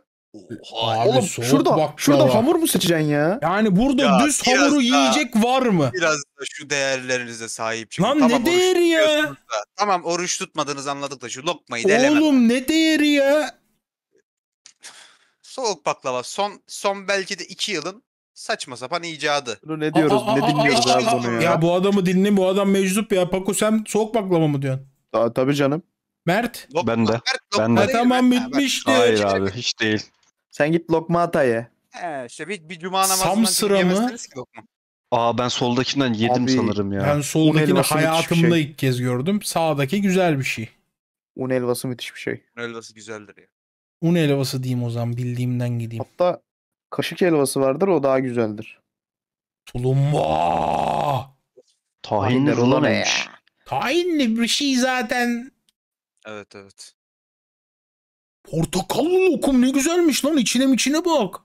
Oha, Abi, Oğlum şurada baklava. şurada hamur mu seçeceksin ya? Yani burada ya, düz hamuru da, yiyecek var mı? Biraz da şu değerlerinize sahip çıkın. Lan tamam, ne değeri ya? tamam oruç tutmadınız anladık da şu lokmayı da elemem. Oğlum ne değeri ya? Soğuk baklava son son belki de iki yılın saçma sapan icadı. Bunu ne diyoruz? Aa, ne dinliyoruz abi bunu ya? Ya bu adamı dinle bu adam meczup ya. Paku sen soğuk baklava mı diyorsun? Aa, tabii canım. Mert. Lokma, Ben de. Mert, Ben de. tamam bitmişti. Hayır abi hiç değil. Sen git lokma at ayı. He, işte bir, bir cuma namazından Samsıra mı? Aa ben soldakinden yedim Abi, sanırım ya. Ben soldakini hayatımda şey. ilk kez gördüm. Sağdaki güzel bir şey. Un helvası müthiş bir şey. Un Helvası güzeldir ya. Un helvası diyeyim o zaman bildiğimden gideyim. Hatta kaşık helvası vardır o daha güzeldir. Tulumba. Tahinler Tahinler ulan Tahinli bir şey zaten. Evet evet. Portakallı lokum ne güzelmiş lan içine içine bak.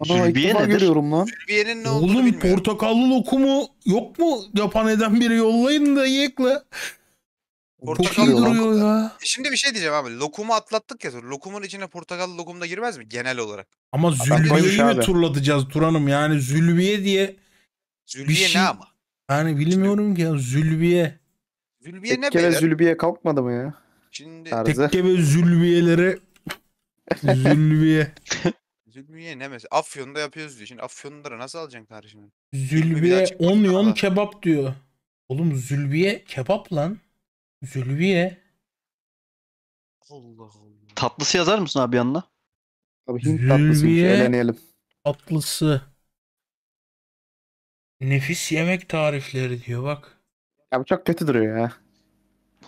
Ana Zülbiye nedir? görüyorum lan. Türbiyenin ne olduğunu Oğlum bilmiyorum. portakallı lokumu yok mu yapan eden biri yollayın da yekle. Çok iyi Portakal duruyor ya. E, şimdi bir şey diyeceğim abi. Lokumu atlattık ya. Lokumun içine portakallı lokum da girmez mi genel olarak? Ama Zülbiye'yi mi abi. turlatacağız Turan'ım yani Zülbiye diye. Zülbiye şey- ne ama? Yani bilmiyorum ki ya Zülbiye. Zülbiye Tekke ne beyler? ve Zülbiye kalkmadı mı ya? Şimdi Tarzı. Tekke ve Zülbiyeleri Zülbiye. Zülbiye ne mesela? Afyon'da yapıyoruz diyor. Şimdi Afyon'da nasıl alacaksın kardeşim? Zülbiye 10yon kebap diyor. Oğlum Zülbiye kebap lan. Zülbiye. Allah Allah. Tatlısı yazar mısın abi yanına? Abi Hint tatlısı şey, eğlenelim. Tatlısı. Nefis yemek tarifleri diyor bak. Ya bu çok kötü duruyor ya.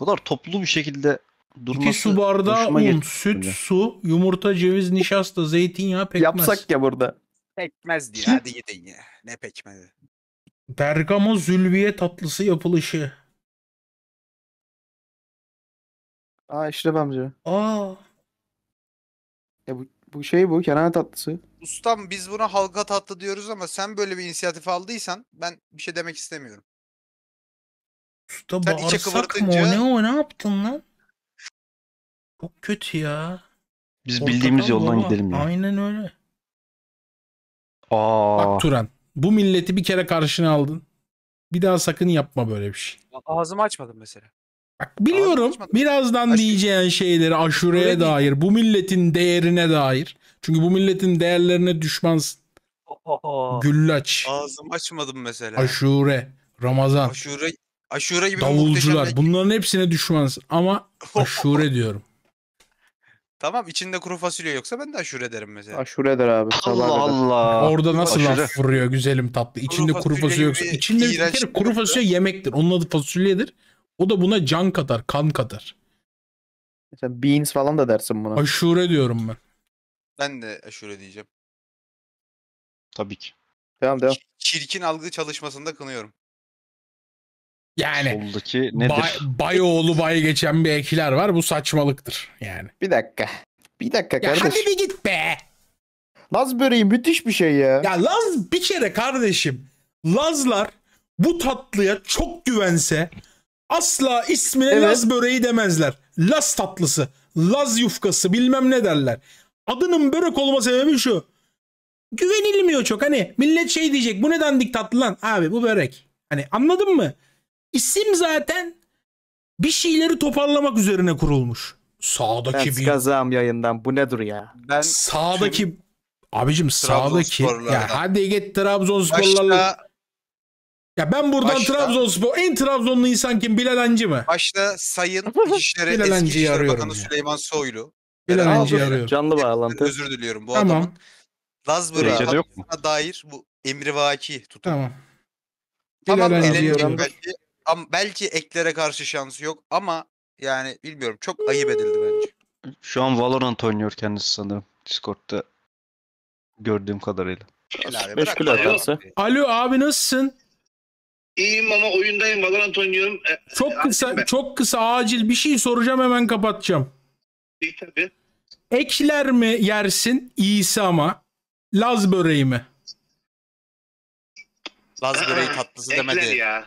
Bu kadar toplu bir şekilde durması. İki su bardağı un, süt, bence. su, yumurta, ceviz, nişasta, zeytinyağı, pekmez. Yapsak ya burada. Pekmez diye hadi gidin ya. Ne pekmezi. Bergamo zülbiye tatlısı yapılışı. Aa işte amca. Aa, Ya bu, bu şey bu kenara tatlısı. Ustam biz buna halka tatlı diyoruz ama sen böyle bir inisiyatif aldıysan ben bir şey demek istemiyorum. Suda Sen içe mı o ne o ne yaptın lan? Çok kötü ya. Biz bildiğimiz yoldan baba. gidelim ya. Aynen öyle. Aa, Bak Turan bu milleti bir kere karşına aldın. Bir daha sakın yapma böyle bir şey. Ağzımı açmadım mesela. Bak biliyorum birazdan Aşure- diyeceğin şeyleri aşureye Öyle değil. dair, bu milletin değerine dair. Çünkü bu milletin değerlerine düşmansın. Güllaç, Ağzımı açmadım mesela. aşure, Ramazan. Aşure Aşure gibi Davulcular. Bunların hepsine düşmanız ama aşure diyorum. Tamam içinde kuru fasulye yoksa ben de aşure derim mesela. Aşure der abi. Allah Allah. Orada nasıl aşure. laf vuruyor güzelim tatlı. İçinde kuru, kuru fasulye yoksa. İçinde bir kere kuru fasulye şey. yemektir. Onun adı fasulyedir. O da buna can kadar, kan kadar. Mesela beans falan da dersin buna. Aşure diyorum ben. Ben de aşure diyeceğim. Tabii ki. Devam devam. Çirkin algı çalışmasında kınıyorum. Yani Soldaki nedir? Bay, bay bay geçen bir ekler var. Bu saçmalıktır yani. Bir dakika. Bir dakika ya Hadi bir git be. Laz böreği müthiş bir şey ya. Ya Laz bir kere kardeşim. Lazlar bu tatlıya çok güvense asla ismine evet. Laz böreği demezler. Laz tatlısı, Laz yufkası bilmem ne derler. Adının börek olma sebebi şu. Güvenilmiyor çok hani millet şey diyecek bu ne dandik tatlı lan abi bu börek. Hani anladın mı? İsim zaten bir şeyleri toparlamak üzerine kurulmuş. Sağdaki bir... Kazağım yayından bu nedir ya? Ben sağdaki... Tüm... Abicim sağdaki... Ya hadi git Trabzonsporlarla... Ya ben buradan başta, Trabzonspor... En Trabzonlu insan kim? Bilal Hancı mı? Başta Sayın İçişleri Bilal Eski İçişleri Bakanı ya. Süleyman Soylu. Bilal Hancı'yı arıyorum. Canlı bağlantı. Özür diliyorum bu tamam. adamın. Lazbır'a dair bu emrivaki tutum. Tamam. Tamam elenecek bence. Ama belki eklere karşı şansı yok ama yani bilmiyorum çok ayıp edildi bence. Şu an Valorant oynuyor kendisi sanırım Discord'da gördüğüm kadarıyla. Helal, bırak Meşgul bayağı. Alo abi nasılsın? İyiyim ama oyundayım Valorant oynuyorum. E, Çok e, kısa ben. çok kısa acil bir şey soracağım hemen kapatacağım. İyi tabii. Ekler mi yersin? İyisi ama. Laz böreği mi? Laz böreği tatlısı demedi. ya.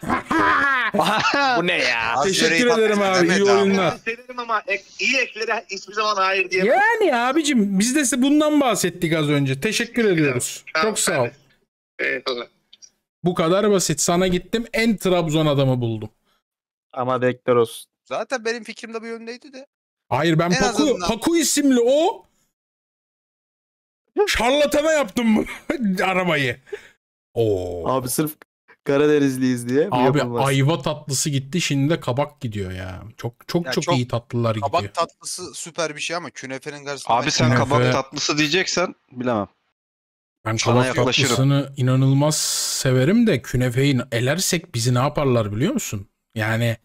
Bu ne ya? Teşekkür ederim abi. Mehmet İyi oyunlar. Severim ama ek, iyi eklere hiçbir zaman hayır diyemem. Yani abicim biz de bundan bahsettik az önce. Teşekkür ediyoruz. Tamam, Çok sağ ol. Eyvallah. Bu kadar basit. Sana gittim en Trabzon adamı buldum. Ama bekler olsun. Zaten benim fikrim de bu yöndeydi de. Hayır ben Paku, azından. Paku isimli o şarlatana yaptım arabayı. Oo. Abi sırf Karadenizliyiz diye. Abi ayva tatlısı gitti şimdi de kabak gidiyor ya. Çok çok ya çok, çok iyi tatlılar kabak gidiyor. Kabak tatlısı süper bir şey ama künefenin karşısında. Abi sen künefe... kabak tatlısı diyeceksen bilemem. Ben Sana kabak tatlısını inanılmaz severim de künefeyi elersek bizi ne yaparlar biliyor musun? Yani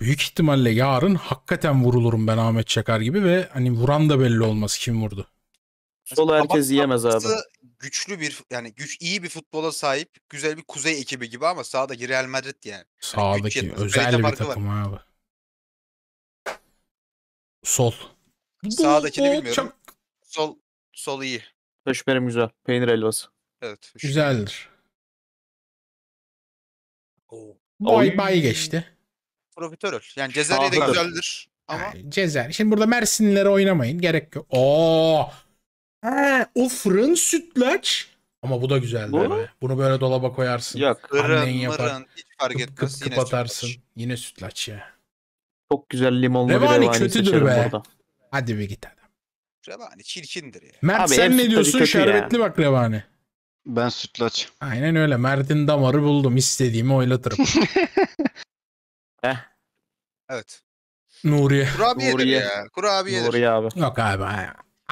büyük ihtimalle yarın hakikaten vurulurum ben Ahmet Çakar gibi ve hani vuran da belli olmaz kim vurdu. Solo herkes yiyemez abi güçlü bir yani güç iyi bir futbola sahip güzel bir kuzey ekibi gibi ama sağda Real Madrid yani. Hani Sağdaki yani özel bir takım var. abi. Sol. Sağdakini bilmiyorum. Çok... Sol sol iyi. Döşmerim güzel. Peynir helvası. Evet. Döşmerim. Güzeldir. Oo. Boy bay geçti. Profiterol. Yani Cezerye de güzeldir. Ama... Yani Cezer. Şimdi burada Mersinlilere oynamayın. Gerek yok. Oo. He, o fırın sütlaç. Ama bu da güzeldi. Bu? Bunu böyle dolaba koyarsın. Yok. Annen yapar. Mırın, hiç fark kıp, etmez. Kıp, kıp yine atarsın. Sütlaç. Yine sütlaç ya. Çok güzel limonlu Revani bir revani kötüdür be. Burada. Hadi bir git adam. Revani çirkindir ya. Mert Abi, sen ne diyorsun? Şerbetli ya. bak revani. Ben sütlaç. Aynen öyle. Mert'in damarı buldum. İstediğimi oylatırım. Heh. Evet. Nuriye. Kurabiye. Nuriye. ya. Kurabiyedir. Nuriye abi. Yok abi.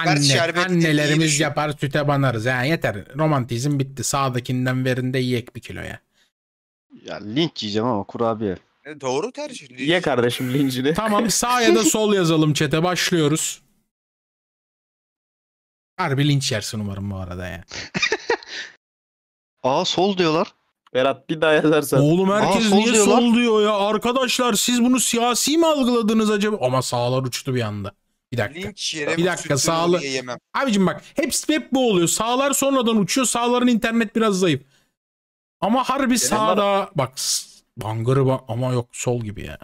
Anne, annelerimiz yapar süte banarız. Ha, yeter. Romantizm bitti. Sağdakinden verin de yiyek bir kiloya. Ya linç yiyeceğim ama kurabiye. E, doğru tercih. Ye kardeşim lincini. Tamam sağ ya da sol yazalım çete başlıyoruz. Harbi linç yersin umarım bu arada ya. Aa sol diyorlar. Berat bir daha yazarsan. Oğlum herkes Aa, sol niye diyorlar. sol diyor ya? Arkadaşlar siz bunu siyasi mi algıladınız acaba? Ama sağlar uçtu bir anda. Bir dakika. Linç yere bir dakika sağlı. Abicim bak hepsi hep bu oluyor. Sağlar sonradan uçuyor. Sağların internet biraz zayıf. Ama harbi Genel sağda olarak... bak bangırı bak ama yok sol gibi ya.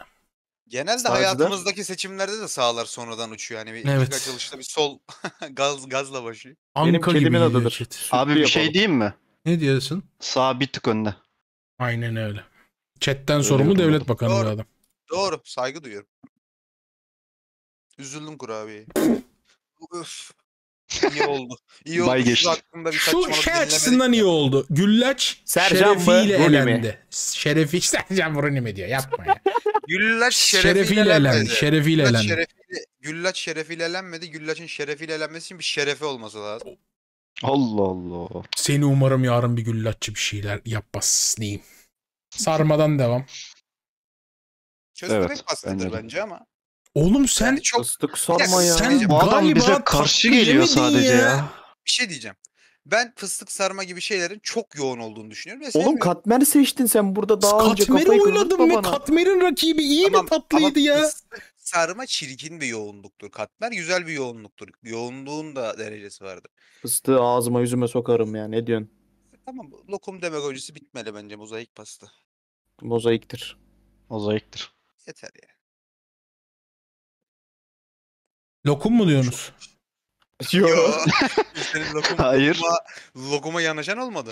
Genelde Sağcıda. hayatımızdaki seçimlerde de sağlar sonradan uçuyor. Hani bir evet. ilk açılışta bir sol gaz gazla başlıyor. Anka Benim kelimin adıdır. Chat. Abi bir şey diyeyim mi? Ne diyorsun? Sağ bir tık önde. Aynen öyle. Chatten öyle sorumu devlet bakanı adam. Doğru. Saygı duyuyorum. Üzüldüm kurabiyeye. Öf. İyi oldu. İyi oldu. Bay geçti. Hakkında bir Şu şey açısından iyi oldu. Güllaç Sercan şerefiyle mı? elendi. Şerefi Sercan Bruni mi diyor. Yapma ya. Güllaç şerefiyle, şerefiyle elendi. Şerefiyle Güllaç elendi. Şerefiyle, Güllaç şerefiyle elenmedi. Güllaç'ın şerefiyle elenmesi için bir şerefi olması lazım. Allah Allah. Seni umarım yarın bir güllaççı bir şeyler yapmaz diyeyim. Sarmadan devam. Çözmek evet, bence, bence ama. Oğlum sen çok fıstık sorma ya. Sen ya. adam bize karşı geliyor sadece ya. Bir şey diyeceğim. Ben fıstık sarma gibi şeylerin çok yoğun olduğunu düşünüyorum. Ve Oğlum katmer seçtin sen burada daha katmeri önce kafayı oynadım ve katmerin rakibi iyi tamam, mi tatlıydı ama ya? sarma çirkin bir yoğunluktur. Katmer güzel bir yoğunluktur. Yoğunluğun da derecesi vardır. Fıstığı ağzıma yüzüme sokarım ya ne diyorsun? E, tamam lokum demek öncesi bitmeli bence mozaik pasta. Mozaiktir. Mozaiktir. Yeter yani. Lokum mu diyorsunuz? Yok. lokum, Hayır. Lokuma, lokuma yanaşan olmadı.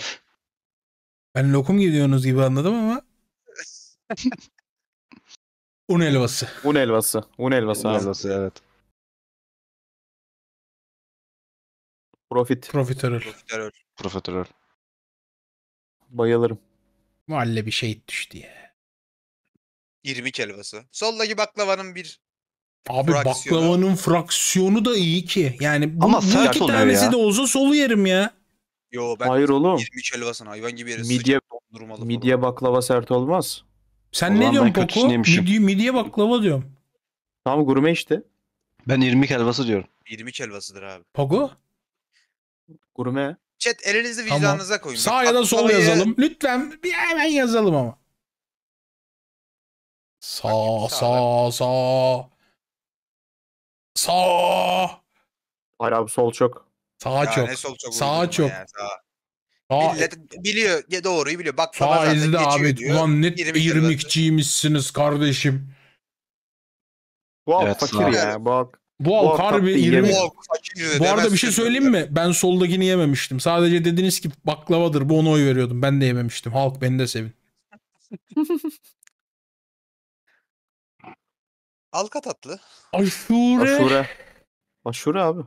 Ben lokum gidiyorsunuz gibi anladım ama. Un helvası. Un helvası. Un helvası. Un abi. helvası evet. Profit. Profiterol. Profiterol. Profiterol. Bayılırım. bir şey düştü ya. İrmik helvası. Soldaki baklavanın bir Abi fraksiyonu. baklavanın fraksiyonu da iyi ki. Yani bu, Ama bu iki oluyor tanesi ya. de olsa solu yerim ya. Yo ben Hayır oğlum. 23 helvasını hayvan gibi yeriz. Midye, Sıcak midye baklava sert olmaz. Sen ne diyorsun Poku? Koko? Midye, midye baklava diyorum. Tam gurme işte. Ben irmik helvası diyorum. 23 helvasıdır abi. Poku? Gurme. Chat elinizi Tamam. koyun. Sağ ya da sol baklavayı- yazalım. Lütfen bir hemen yazalım ama. Sağ Bakayım sağ sağ. Sağ. Hayır abi sol çok. Sağa çok. Ne sol çok. sağ. çok. Ya, Millet biliyor ya doğruyu biliyor. Bak faizde abi diyor. ulan net 20 irmikçiymişsiniz kardeşim. Bu evet, fakir ya. ya. Bak. Bu halk harbi 20. Bu arada bir şey söyleyeyim mi? Ben soldakini yememiştim. Sadece dediniz ki baklavadır bu ona oy veriyordum. Ben de yememiştim. Halk beni de sevin. Alka tatlı. Aşure. Aşure. Aşure abi.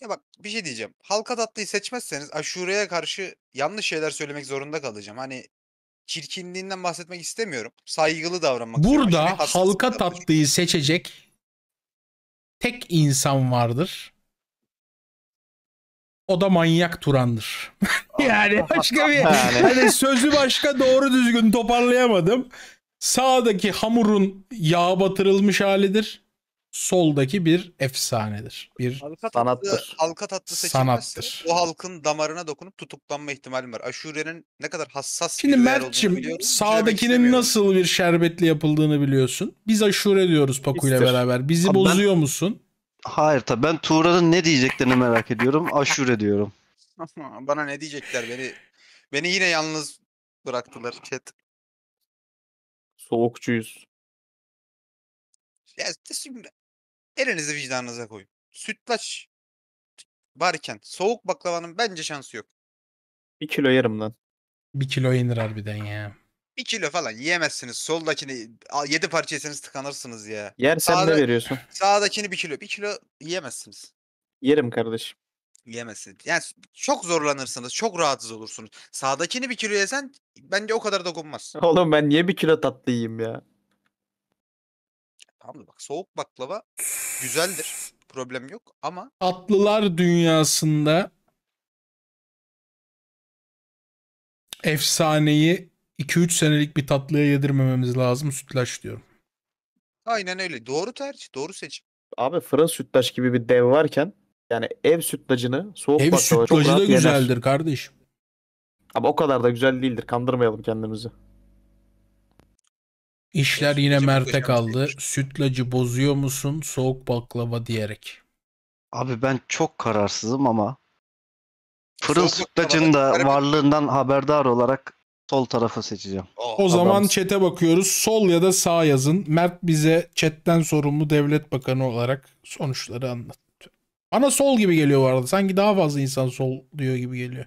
Ya bak bir şey diyeceğim. Halka tatlıyı seçmezseniz aşureye karşı yanlış şeyler söylemek zorunda kalacağım. Hani çirkinliğinden bahsetmek istemiyorum. Saygılı davranmak Burada istiyorum. Aşure halka tatlıyı, tatlıyı seçecek tek insan vardır. O da manyak Turan'dır. yani başka bir yani. hani sözü başka doğru düzgün toparlayamadım. Sağdaki hamurun yağ batırılmış halidir. Soldaki bir efsanedir. Bir Halka Sanattır. halka tatlı seçilmezse Sanattır. o halkın damarına dokunup tutuklanma ihtimalim var. Aşure'nin ne kadar hassas Şimdi bir Mert'cim sağdakinin nasıl bir şerbetli yapıldığını biliyorsun. Biz aşure diyoruz Paku ile beraber. Bizi Abi ben- bozuyor musun? Hayır tabii ben Tuğra'nın ne diyeceklerini merak ediyorum. Aşure diyorum. Bana ne diyecekler beni. Beni yine yalnız bıraktılar chat. Soğukçuyuz. Ya şimdi elinizi vicdanınıza koyun. Sütlaç varken soğuk baklavanın bence şansı yok. Bir kilo yerim lan. Bir kilo yenir harbiden ya. Bir kilo falan yiyemezsiniz. Soldakini al- yedi parça yeseniz tıkanırsınız ya. Yer sen Sağda- ne veriyorsun? Sağdakini bir kilo. Bir kilo yiyemezsiniz. Yerim kardeşim. Yemesin. Yani çok zorlanırsınız. Çok rahatsız olursunuz. Sağdakini bir kilo yesen bence o kadar dokunmaz. Oğlum ben niye bir kilo tatlı yiyeyim ya? Tamam da bak soğuk baklava güzeldir. Problem yok ama Atlılar dünyasında efsaneyi 2-3 senelik bir tatlıya yedirmememiz lazım. Sütlaç diyorum. aynen öyle. Doğru tercih. Doğru seçim. Abi fırın sütlaç gibi bir dev varken yani ev sütlacını soğuk ev baklava çok rahat da güzeldir yener. kardeşim. Ama o kadar da güzel değildir. Kandırmayalım kendimizi. İşler yine Mert'e kaldı. Sütlacı bozuyor musun soğuk baklava diyerek. Abi ben çok kararsızım ama fırın Soğuk sütlacının da baklava- varlığından haberdar olarak sol tarafı seçeceğim. Oh. O Adamsın. zaman çete bakıyoruz. Sol ya da sağ yazın. Mert bize chatten sorumlu devlet bakanı olarak sonuçları anlat. Bana sol gibi geliyor bu arada. Sanki daha fazla insan sol diyor gibi geliyor.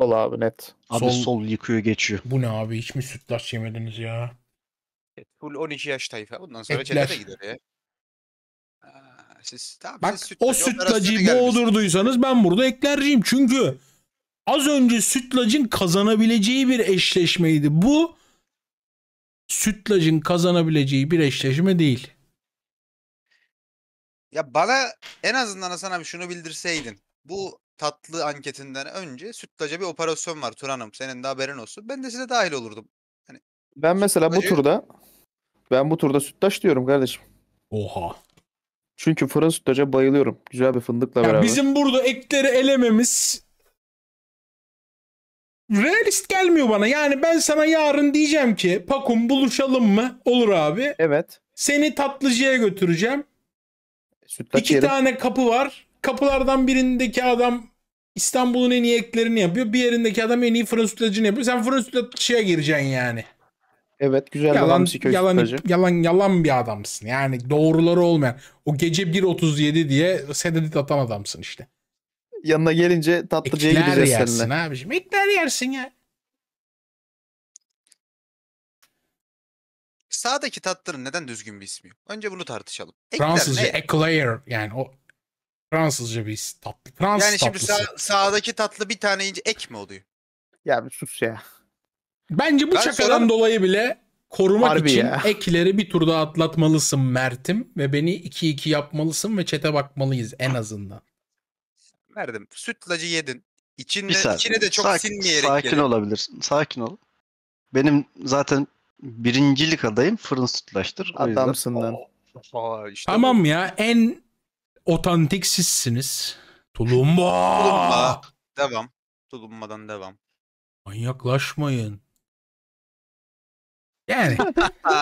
Sol abi net. Abi sol, sol yıkıyor geçiyor. Bu ne abi hiç mi sütlaç yemediniz ya? Full 12 yaş tayfa. Bundan sonra Etler. gider ya. Siz, tamam, Bak siz o sütlacı operasyona gelmişsiniz. boğdurduysanız ben burada eklerciyim. Çünkü az önce sütlacın kazanabileceği bir eşleşmeydi. Bu sütlacın kazanabileceği bir eşleşme değil. Ya bana en azından sana bir şunu bildirseydin. Bu tatlı anketinden önce Sütlaç'a bir operasyon var Turan'ım. Senin de haberin olsun. Ben de size dahil olurdum. Hani, ben mesela bu turda ben bu turda Sütlaç diyorum kardeşim. Oha. Çünkü fırın sütlaca bayılıyorum. Güzel bir fındıkla ya beraber. Bizim burada ekleri elememiz realist gelmiyor bana. Yani ben sana yarın diyeceğim ki Pakum buluşalım mı? Olur abi. Evet. Seni tatlıcıya götüreceğim. Sütlaç İki yerim. tane kapı var. Kapılardan birindeki adam İstanbul'un en iyi eklerini yapıyor. Bir yerindeki adam en iyi fırın sütlacını yapıyor. Sen fırın sütlaççıya gireceksin yani. Evet güzel yalan, adam köy yalan, Yalan, yalan bir adamsın. Yani doğruları olmayan. O gece 1.37 diye sededit atan adamsın işte. Yanına gelince tatlıcıya Ekler gideceğiz yersin seninle. abiciğim. Ekler yersin ya. sağdaki tatların neden düzgün bir ismi yok? Önce bunu tartışalım. Ekler Fransızca ne? eclair yani o Fransızca bir tatlı. Fransız yani şimdi sağ, sağdaki tatlı bir tane ince ek mi oluyor? Ya bir sus ya. Bence bu ben şakadan sorarım. dolayı bile korumak Harbi için ya. ekleri bir turda atlatmalısın Mert'im ve beni 2-2 yapmalısın ve çete bakmalıyız en ah. azından. Verdim. Sütlacı yedin. İçinde, içine de çok sakin, sinmeyerek Sakin gelin. olabilirsin. Sakin ol. Benim zaten birincilik adayım fırın sütlaştır. O Adamsın lan. işte Tamam ya en otantik sizsiniz. Tulumba. Tulumba. Devam. Tulumbadan devam. Manyaklaşmayın. Yani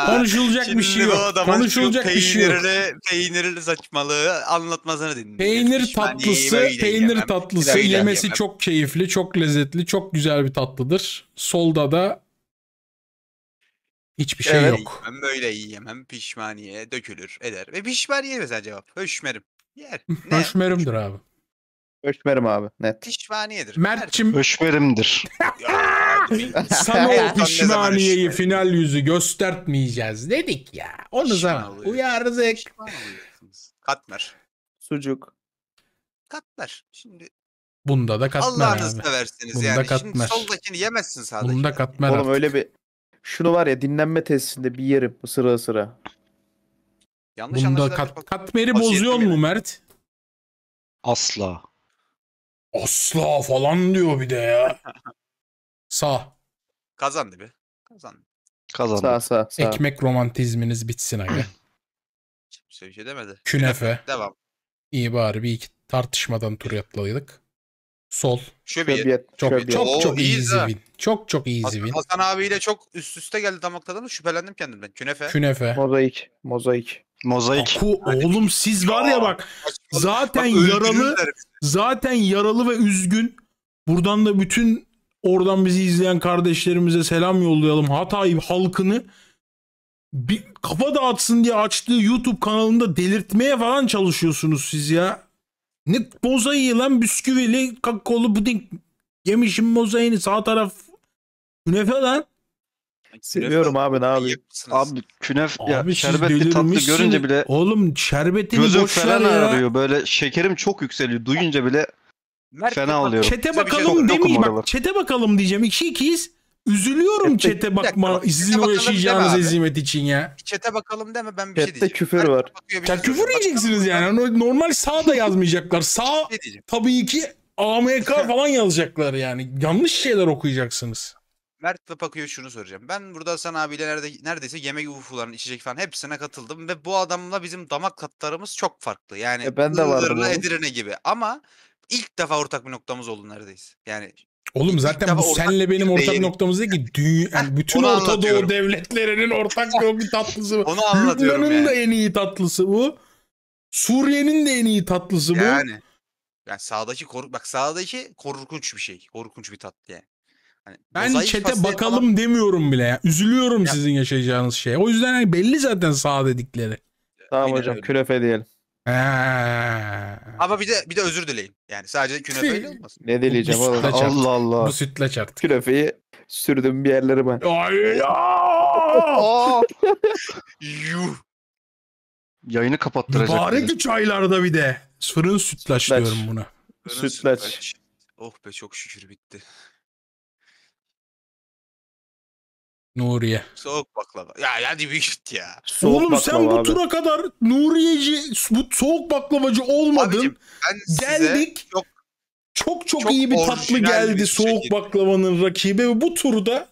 konuşulacak bir şey yok. Konuşulacak bir şey yok. peynirli, Peynirli saçmalığı anlatmasını dinleyelim. Peynir tatlısı, peynir tatlısı yemesi çok keyifli, çok lezzetli, çok güzel bir tatlıdır. Solda da Hiçbir şey Evet. yok. Ben böyle yiyemem pişmaniye dökülür eder. Ve pişmaniye mesela cevap. Höşmerim. Yer. Ne? Höşmerimdir abi. Öşmerim abi net. Pişmaniyedir. Mertçim Öşverimdir. sana o pişmaniyeyi final yüzü göstertmeyeceğiz dedik ya. Onu sana Pişman uyardık. Katmer. Sucuk. Katmer. Şimdi Bunda da katmer Allah'ını abi. seversiniz Bunda yani. Şimdi katmer. soldakini yemezsin sağdakini. Bunda katmer Oğlum artık. öyle bir şunu var ya dinlenme tesisinde bir yerim sıra sıra. Yanlış Bunda kat, katmeri bozuyor mu Mert? Asla. Asla falan diyor bir de ya. Sağ. Kazandı be. Kazandı. Kazandım. Sağ sağ sağ. Ekmek romantizminiz bitsin aga. Kimse bir şey demedi. Künefe. Devam. İyi bari bir iki tartışmadan tur atladık. Sol. Şöbiyet. Çok çok, Oo, çok iyiyiz easy ha. Çok çok easy Hasan, Hasan abiyle çok üst üste geldi damak tadımız. Şüphelendim kendim ben. Künefe. Künefe. Mozaik. Mozaik. Mozaik. Aku, oğlum siz var ya bak zaten Bak, yaralı zaten yaralı ve üzgün. Buradan da bütün oradan bizi izleyen kardeşlerimize selam yollayalım. Hatay halkını bir kafa dağıtsın diye açtığı YouTube kanalında delirtmeye falan çalışıyorsunuz siz ya. Ne mozaiği lan bisküvili kakaolu puding. Yemişim mozaiğini sağ taraf künefe lan. Seviyorum abi ne abi. Abi künef abi şerbetli tatlı görünce bile oğlum şerbetini gözüm boş ver ya. Arıyor. Böyle şekerim çok yükseliyor. Duyunca bile Mert, fena alıyorum. Çete şey bakalım şey demeyeyim bak. Çete bakalım diyeceğim. 2 iki, 2'yiz. Üzülüyorum Chat'te- çete Bir dakika bakma bak, sizin chat'e bakalım uğraşacağınız deme için ya. Çete bakalım deme ben bir şey diyeceğim. küfür var. bakıyor, Ya şey küfür söylüyor. yiyeceksiniz yani. Normal sağ da yazmayacaklar. Sağ şey tabii ki AMK falan yazacaklar yani. Yanlış şeyler okuyacaksınız. Mert bakıyor şunu soracağım. Ben burada sen abiyle nerede, neredeyse yemek ufuların içecek falan hepsine katıldım ve bu adamla bizim damak tatlarımız çok farklı. Yani E, ben de vardım Edirne gibi ama ilk defa ortak bir noktamız oldu neredeyse. Yani Oğlum zaten bu senle benim ortak değil. noktamız değil ki dünya, yani bütün Orta Doğu devletlerinin ortak bir tatlısı. Onu anlatıyorum Lübnan'ın yani. da en iyi tatlısı bu. Suriye'nin de en iyi tatlısı bu. Yani. Yani sağdaki kork bak sağdaki korkunç bir şey. Korkunç bir tatlı yani. Hani ben çete bakalım falan... demiyorum bile ya. Üzülüyorum ya. sizin yaşayacağınız şeye. O yüzden hani belli zaten sağ dedikleri. Tamam Aynen hocam öyle. künefe diyelim. Ama bir de bir de özür dileyin. Yani sadece künefe değil olmasın. Ne dileyeceğim Bu oğlum? sütle çarptık. Allah Allah. Bu sütle çarptık. Künefeyi sürdüm bir yerlere ben. Ay ya! Yuh. Yayını kapattıracak. bari Mübarek aylarda bir de. Fırın sütlaç Sütlaç. diyorum buna. Sütlaç. Oh be çok şükür bitti. Nuriye. Soğuk baklava. Ya hadi bir git ya. Soğuk Oğlum sen bu abi. tura kadar Nuriyeci, bu soğuk baklavacı olmadın. Abicim, ben Geldik. Size çok çok çok, çok iyi bir tatlı geldi bir soğuk şekilde. baklavanın rakibi. Bu turda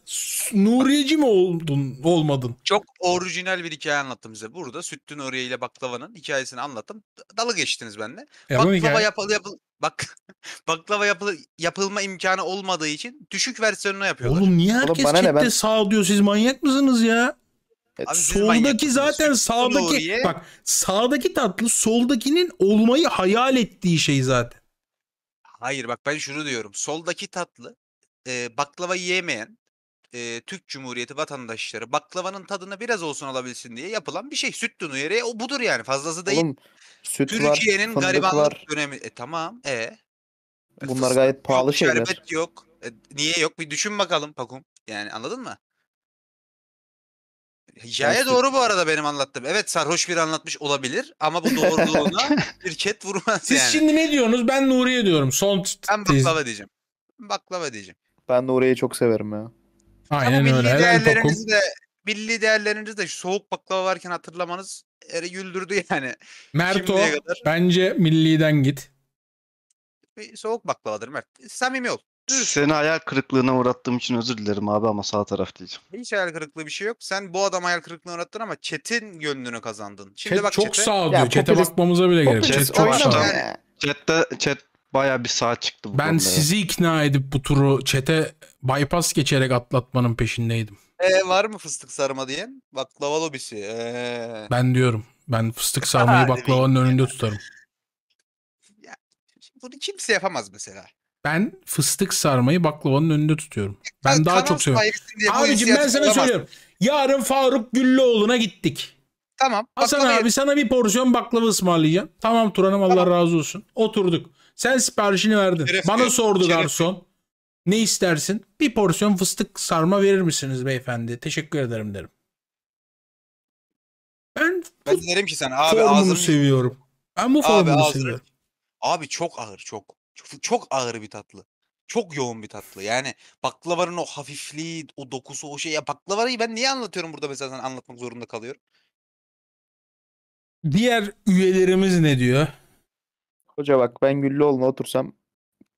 Nuriyeci mi oldun, olmadın? Çok orijinal bir hikaye anlattım size. Burada Sütlü Nuriye ile baklavanın hikayesini anlattım. Dalı geçtiniz benimle. Ya baklava hikaye... yapıl bak baklava yapıl yapılma imkanı olmadığı için düşük versiyonunu yapıyorlar. Oğlum niye herkes Oğlum chatte ben... sağ diyor? Siz manyak mısınız ya? E, Abi soldaki zaten sağdaki Nuriye... bak sağdaki tatlı soldakinin olmayı hayal ettiği şey zaten. Hayır bak ben şunu diyorum. Soldaki tatlı e, baklava yiyemeyen e, Türk Cumhuriyeti vatandaşları baklavanın tadını biraz olsun alabilsin diye yapılan bir şey. Süt dünü yere, o budur yani fazlası değil. Oğlum, süt Türkiye'nin var, garibanlık var. dönemi. E, tamam e. Bunlar fıstık, gayet pahalı yok, şeyler. Şerbet yok. E, niye yok bir düşün bakalım Pakum. Yani anladın mı? Hikaye doğru bu arada benim anlattığım. Evet sarhoş bir anlatmış olabilir ama bu doğruluğuna bir ket vurmaz yani. Siz şimdi ne diyorsunuz? Ben Nuriye diyorum. Son ben baklava diyeceğim. Baklava diyeceğim. Ben Nuriye'yi çok severim ya. Aynen Milli öyle. Değerlerinizi de, milli değerlerinizi de soğuk baklava varken hatırlamanız eri güldürdü yani. Merto kadar. bence milliden git. Bir soğuk baklavadır Mert. Samimi ol. Seni hayal kırıklığına uğrattığım için özür dilerim abi ama sağ taraf diyeceğim. Hiç hayal kırıklığı bir şey yok. Sen bu adam hayal kırıklığına uğrattın ama Çet'in gönlünü kazandın. Şimdi Chat bak çok Çet'e. sağ diyor. Chat'e bakmamıza bile gerek. yok. çok oyunu sağ. da- Çet baya bir sağ çıktı bu Ben konuda sizi ikna edip bu turu çete bypass geçerek atlatmanın peşindeydim. Ee, var mı fıstık sarma diyen? Baklava lobisi. Ee, Ben diyorum. Ben fıstık sarmayı baklavanın önünde tutarım. bunu kimse yapamaz mesela. Ben fıstık sarmayı baklavanın önünde tutuyorum. Ben ya, daha çok seviyorum. Abiciğim ben sana söylüyorum. Yarın Faruk Güllüoğlu'na gittik. Tamam. Hasan abi yedim. sana bir porsiyon baklava ısmarlayacağım. Tamam Turan'ım Allah tamam. razı olsun. Oturduk. Sen siparişini verdin. Şeref Bana sordu Şeref. garson. Ne istersin? Bir porsiyon fıstık sarma verir misiniz beyefendi? Teşekkür ederim derim. Ben, ben derim ki sen abi formumu ağzını... seviyorum. Ben bu formumu abi, seviyorum. Ağzını... Abi çok ağır çok. Çok, çok ağır bir tatlı. Çok yoğun bir tatlı. Yani baklavanın o hafifliği, o dokusu, o şey. Ya baklavanı ben niye anlatıyorum burada mesela sana anlatmak zorunda kalıyorum. Diğer üyelerimiz ne diyor? Hoca bak ben Güllüoğlu'na otursam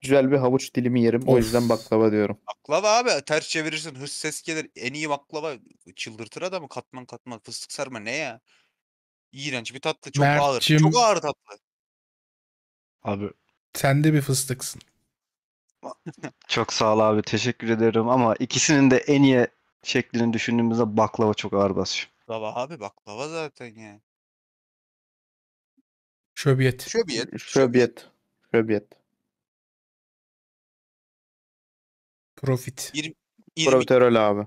güzel bir havuç dilimi yerim. O yüzden baklava diyorum. Baklava abi ters çevirirsin hız ses gelir. En iyi baklava çıldırtır adamı katman katman fıstık sarma ne ya? İğrenç bir tatlı çok ağır. Çok ağır tatlı. Abi sen de bir fıstıksın. Çok sağ ol abi. Teşekkür ederim ama ikisinin de en iyi şeklini düşündüğümüzde baklava çok ağır basıyor. Baklava abi baklava zaten ya. Şöbiyet. Şöbiyet. Şöbiyet. Şöbiyet. Profit. İr- Profiterol abi.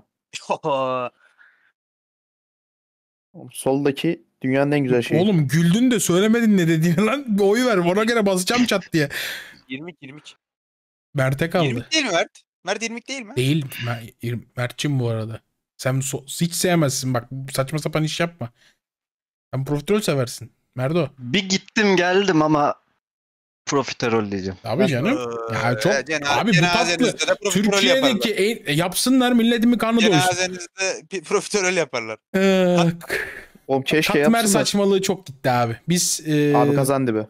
Soldaki Dünyanın en güzel şeyi. Oğlum güldün de söylemedin ne dediğini lan. Oyu ver ona göre basacağım çat diye. 20 20. Mert'e kaldı. 20 değil mi Mert? Mert 20 değil mi? Değil. Mert'cim bu arada. Sen so hiç sevmezsin bak saçma sapan iş yapma. Sen profiterol seversin. Merdo. Bir gittim geldim ama profiterol diyeceğim. Abi ben, canım. Ya ee, çok e, cena, abi bu tatlı. Türkiye'deki en, yapsınlar milletimin karnı doysun. Cenazenizde profiterol yaparlar. Ee, Oğlum keşke Katmer saçmalığı çok gitti abi. Biz e, Abi kazan dibi.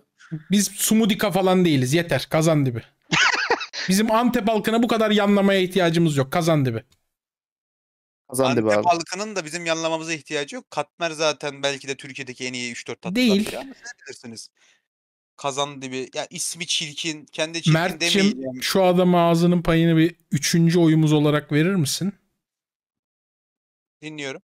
Biz Sumudika falan değiliz. Yeter. Kazan dibi. Bizim Antep halkına bu kadar yanlamaya ihtiyacımız yok. Kazan dibi. Kazan dibi Antep abi. halkının da bizim yanlamamıza ihtiyacı yok. Katmer zaten belki de Türkiye'deki en iyi 3-4 tatlı Değil. ama ne bilirsiniz. Kazan dibi. Ya ismi çirkin. Kendi çirkin Mert demeyeceğim. şu adam ağzının payını bir üçüncü oyumuz olarak verir misin? Dinliyorum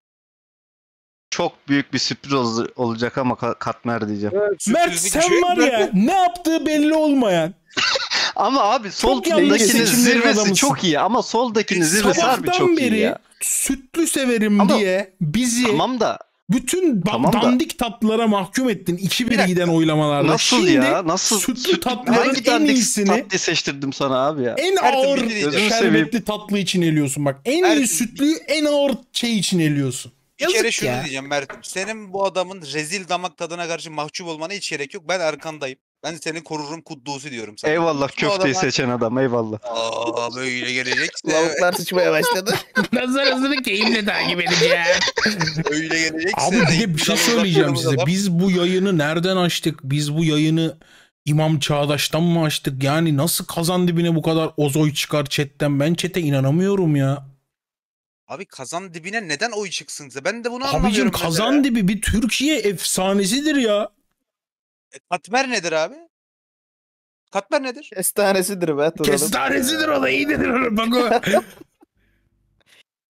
çok büyük bir sürpriz ol- olacak ama ka- katmer diyeceğim. Evet, Mert sen şey, var ya ne yaptığı belli olmayan. ama abi soldakinin zirvesi adamısın. çok iyi ama soldakinin zirvesi harbi çok beri iyi ya. Sütlü severim ama, diye bizi tamam da bütün tamam dandik tatlılara mahkum ettin 2-1 giden oylamalarda. Nasıl Şimdi ya? Nasıl? Sütlü, sütlü tatlıların hangi en iyisini. tatlı seçtirdim sana abi ya? En Ertin ağır şey şerbetli seveyim. tatlı için eliyorsun bak. En Ertin. iyi sütlüyü en ağır şey için eliyorsun. Yazık bir kere şunu ya. diyeceğim Mert'im. Senin bu adamın rezil damak tadına karşı mahcup olmana hiç gerek yok. Ben arkandayım. Ben seni korurum kuddusu diyorum sana. Eyvallah Bu köfteyi adama- seçen adam eyvallah. Aa böyle gelecek. Lavuklar sıçmaya başladı. Nazar hızını keyifle takip edeceğim. böyle gelecek. Abi bir de bir şey söyleyeceğim size. Biz bu yayını nereden açtık? Biz bu yayını İmam Çağdaş'tan mı açtık? Yani nasıl kazan dibine bu kadar ozoy çıkar chatten? Ben chat'e inanamıyorum ya. Abi kazan dibine neden oy çıksın? Ben de bunu Abicim, anlamıyorum. Abicim kazan mesela. dibi bir Türkiye efsanesidir ya. E, katmer nedir abi? Katmer nedir? Kestanesidir be. Duralım. Kestanesidir o da iyi dedir. Bak o.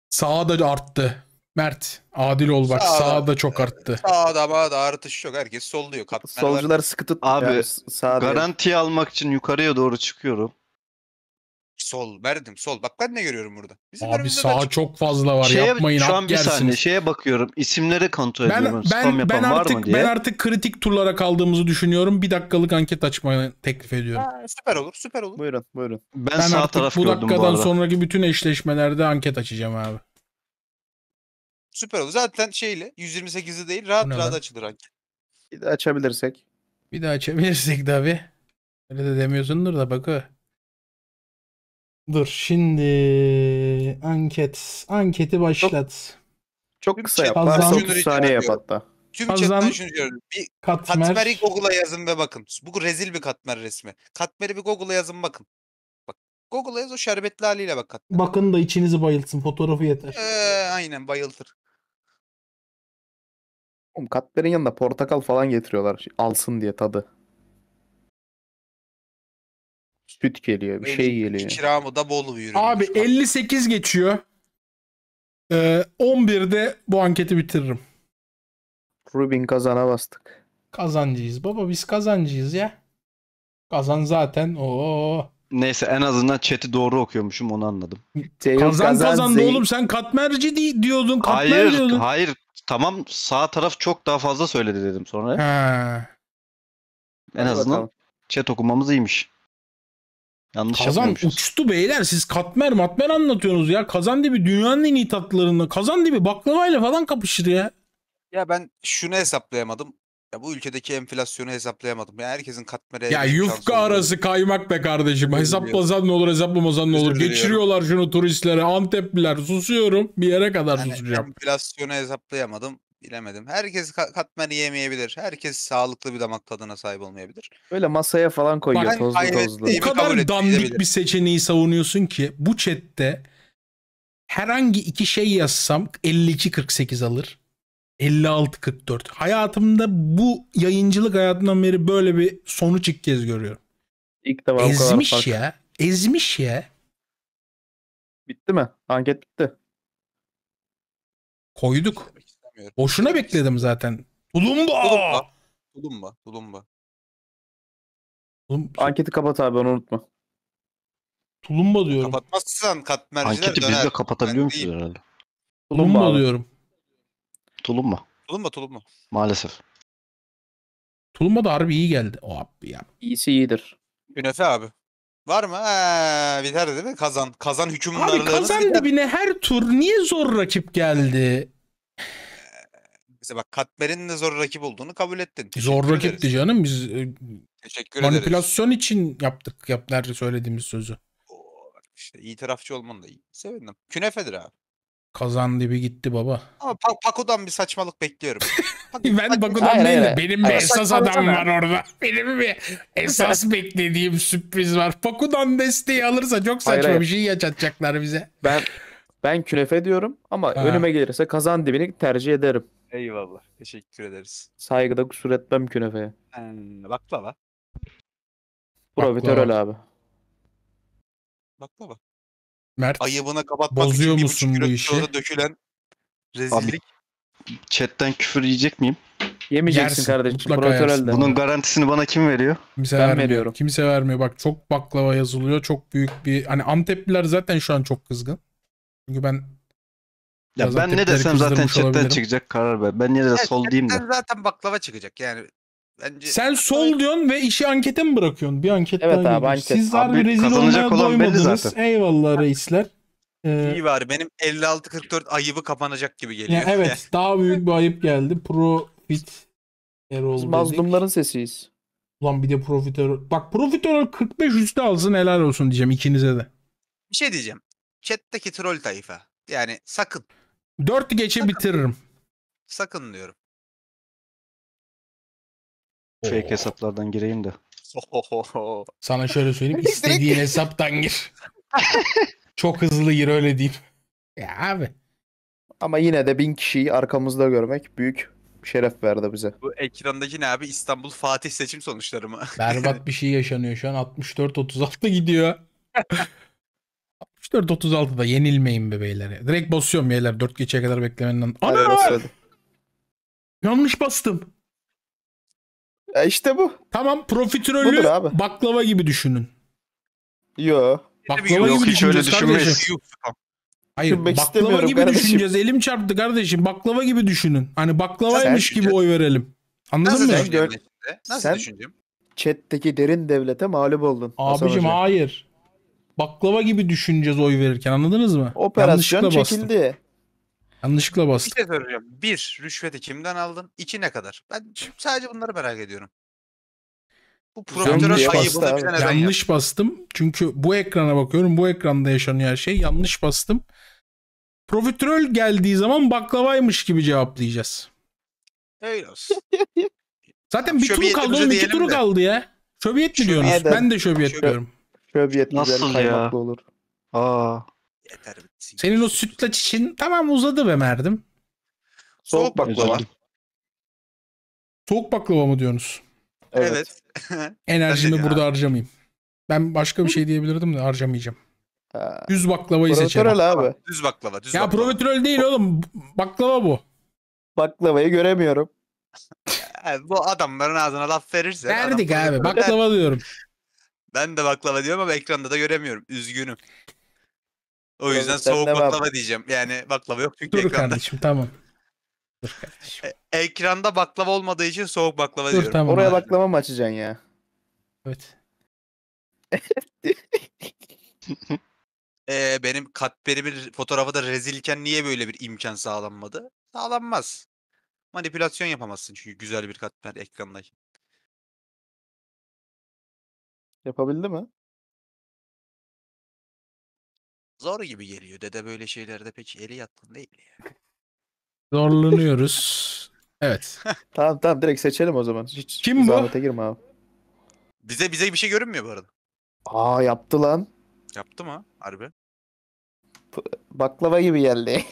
Sağa da arttı. Mert adil ol bak sağda, sağda çok arttı. Sağda bağda artış yok. Herkes sol diyor. Katmerler... Solcular sıkı tut. Abi yani, garanti almak için yukarıya doğru çıkıyorum. Sol. Verdim sol. Bak ben ne görüyorum burada. Bizim Abi sağ çok fazla var. Şeye, Yapmayın şu an bir saniye şeye bakıyorum. İsimlere kontrol Ben ediyorum. Spam ben yapan ben var mı artık diye. ben artık kritik turlara kaldığımızı düşünüyorum. Bir dakikalık anket açmayı teklif ediyorum. Ha, süper olur süper olur. Buyurun buyurun. ben, Ben sağ artık bu bu dakikadan arada. sonraki bütün eşleşmelerde anket açacağım abi. Süper olur. Zaten şeyle 128'i değil rahat Bu rahat lan? açılır anket. Bir de açabilirsek. Bir daha açabilirsek tabii. Öyle de demiyorsundur da bakı. Dur şimdi anket. Anketi başlat. Çok kısa yap. Varsa 30 saniye yap hatta. Tüm Kazan... şunu diyorum. Bir katmer. Katmer'i Google'a yazın ve bakın. Bu rezil bir katmer resmi. Katmer'i bir Google'a yazın bakın. Bak Google'a yaz o şerbetli haliyle bak katmer. Bakın da içinizi bayıltsın. Fotoğrafı yeter. Ee, aynen bayıltır. Oğlum katmerin yanında portakal falan getiriyorlar. Alsın diye tadı. Süt geliyor, bir şey geliyor. Kiramı da bol bir Abi 58 geçiyor. Ee, 11'de bu anketi bitiririm. Rubin kazana bastık. Kazancıyız baba biz kazancıyız ya. Kazan zaten o. Neyse en azından chat'i doğru okuyormuşum onu anladım. kazan kazan, kazandı oğlum sen katmerci di diyordun katmer hayır, diyordun. Hayır tamam sağ taraf çok daha fazla söyledi dedim sonra. He. En Hadi azından bakalım. chat okumamız iyiymiş. Yanlış Kazan uçtu beyler siz katmer matmer anlatıyorsunuz ya. Kazan dibi dünyanın en iyi tatlılarında. Kazan dibi baklavayla falan kapışır ya. Ya ben şunu hesaplayamadım. Ya bu ülkedeki enflasyonu hesaplayamadım. Ya herkesin katmere... Ya yufka arası olur. kaymak be kardeşim. Hesaplasan ne olur hesaplamasan ne olur. Geçiriyorlar şunu turistlere. Antepliler susuyorum. Bir yere kadar yani susacağım. Enflasyonu hesaplayamadım. Bilemedim. Herkes katmer yemeyebilir. Herkes sağlıklı bir damak tadına sahip olmayabilir. Böyle masaya falan koyuyor Ben tozlu tozlu. O kadar dandik bir seçeneği savunuyorsun ki bu chatte herhangi iki şey yazsam 52-48 alır. 56-44. Hayatımda bu yayıncılık hayatından beri böyle bir sonuç ilk kez görüyorum. İlk defa Ezmiş ya. Ezmiş ya. Bitti mi? Anket bitti. Koyduk. Bilmiyorum. Boşuna bekledim zaten. Tulumba! Tulumba. Tulumba. Tulumba. Tulum- Anketi kapat abi onu unutma. Tulumba diyorum. Kapatmazsan katmerciler Anketi döner. biz de kapatabiliyor Ben muyuz herhalde? Tulumba Tulumba diyorum. Tulumba. Tulumba tulumba. Maalesef. Tulumba da harbi iyi geldi. O abi ya. İyisi iyidir. Günefe abi. Var mı? Ee, biter değil mi? Kazan. Kazan hükümdarlığınız Abi kazan biter. dibine her tur niye zor rakip geldi? Mesela bak Katmer'in de zor rakip olduğunu kabul ettin. Teşekkür zor rakipti canım. Biz e, Teşekkür manipülasyon ederiz. için yaptık yaplar söylediğimiz sözü. Oo, işte iyi tarafçı olmanı da iyi. Sevindim. Künefedir abi. Kazan gibi gitti baba. Ama pa Pako'dan bir saçmalık bekliyorum. ben Baku'dan değil de benim hayır, bir esas adam var orada. Benim bir esas beklediğim sürpriz var. Pakudan desteği alırsa çok saçma hayır, bir şey yaşatacaklar bize. Ben ben künefe diyorum ama ha. önüme gelirse kazan dibini tercih ederim. Eyvallah. Teşekkür ederiz. Saygıda kusur etmem künefeye. Hmm, baklava. Profiterol abi. Baklava. Mert Ayıbını kapatmak bozuyor için musun bu işi? dökülen rezillik. Abi, chatten küfür yiyecek miyim? Yemeyeceksin kardeşim. mutlaka yersin. Profiterolden. Bunun garantisini bana kim veriyor? Kimse Ben vermiyor. veriyorum. Kimse vermiyor. Bak çok baklava yazılıyor. Çok büyük bir... Hani Antepliler zaten şu an çok kızgın. Çünkü ben ya ben ne desem zaten chatten çıkacak karar ver. Ben yine de evet, sol diyeyim de. Zaten baklava çıkacak yani. Bence... Sen sol diyorsun ve işi ankete mi bırakıyorsun? Bir anket evet, daha abi, anket. Siz harbi abi, rezil olmaya doymadınız. Eyvallah reisler. Ee, İyi var benim 56-44 ayıbı kapanacak gibi geliyor. Yani evet yani. daha büyük bir ayıp geldi. Profit Erol Biz mazlumların dedik. sesiyiz. Ulan bir de Profiterol. Bak Profiterol 45 üstü alsın helal olsun diyeceğim ikinize de. Bir şey diyeceğim. Chat'teki troll tayfa. Yani sakın Dört geçe Sakın. bitiririm. Sakın diyorum. Fake hesaplardan gireyim de. Ohoho. Sana şöyle söyleyeyim. istediğin hesaptan gir. Çok hızlı gir öyle diyeyim. Ya abi. Ama yine de bin kişiyi arkamızda görmek büyük şeref verdi bize. Bu ekrandaki ne abi? İstanbul Fatih seçim sonuçları mı? Berbat bir şey yaşanıyor şu an. 64-36 gidiyor. 44-36'da yenilmeyin be beyler. Direkt basıyorum beyler 4 geçeye kadar beklemenden. Ana! Aynen, Yanlış bastım. E işte bu. Tamam profiterolü Budur abi. baklava gibi düşünün. Yo. Baklava Yok, gibi hiç düşüneceğiz kardeşim. Hayır Düşünmek baklava gibi kardeşim. düşüneceğiz. Elim çarptı kardeşim. Baklava gibi düşünün. Hani baklavaymış Sen- gibi oy verelim. Anladın Nasıl mı? Nasıl Sen- düşüneceğim? Chat'teki derin devlete mağlup oldun. Hasan Abicim Hoca. hayır baklava gibi düşüneceğiz oy verirken anladınız mı? Operasyon çekildi. Bastım. Yanlışlıkla bastım. Bir şey soracağım Bir, rüşveti kimden aldın? İki, ne kadar? Ben sadece bunları merak ediyorum. Bu profiterol ayıbını Yanlış yap. bastım. Çünkü bu ekrana bakıyorum. Bu ekranda yaşanıyor her şey. Yanlış bastım. Profiterol geldiği zaman baklavaymış gibi cevaplayacağız. Öyle olsun. Zaten bir Şöbiyet tur kaldı oğlum. iki turu de. kaldı ya. Şöbiyet mi diyorsunuz? Ben de şöbiyet, şöbiyet diyorum. Şöbiyet Nasıl güzel ya? kaymaklı olur. Aa. Yeter bitsin. Senin o sütlaç için tamam uzadı be Merdim. Soğuk baklava. Soğuk baklava mı diyorsunuz? Evet. Enerjimi burada harcamayayım. Ben başka bir şey diyebilirdim de harcamayacağım. Ha. Düz baklavayı seçelim. Provetrol abi. Düz baklava. Düz Ya baklava. profiterol değil oğlum. Baklava bu. Baklavayı göremiyorum. Yani bu adamların ağzına laf verirse. Verdik adamlar- abi. Baklava diyorum. Ben de baklava diyorum ama ekranda da göremiyorum. Üzgünüm. O yüzden Sen soğuk baklava bak- diyeceğim. Yani baklava yok çünkü Dur ekranda. kardeşim tamam. Dur kardeşim. E- ekranda baklava olmadığı için soğuk baklava Dur diyorum. tamam. Oraya abi. baklava mı açacaksın ya? Evet. E, benim bir fotoğrafı da rezilken niye böyle bir imkan sağlanmadı? Sağlanmaz. Manipülasyon yapamazsın çünkü güzel bir katper ekrandaki. Yapabildi mi? Zor gibi geliyor. Dede böyle şeylerde pek eli yatkın değil. Yani. Zorlanıyoruz. Evet. Tamam tamam direkt seçelim o zaman. Hiç Kim bu? zahmete girme abi. Bize bize bir şey görünmüyor bu arada. Aa yaptı lan. Yaptı mı? Harbi. Baklava gibi geldi.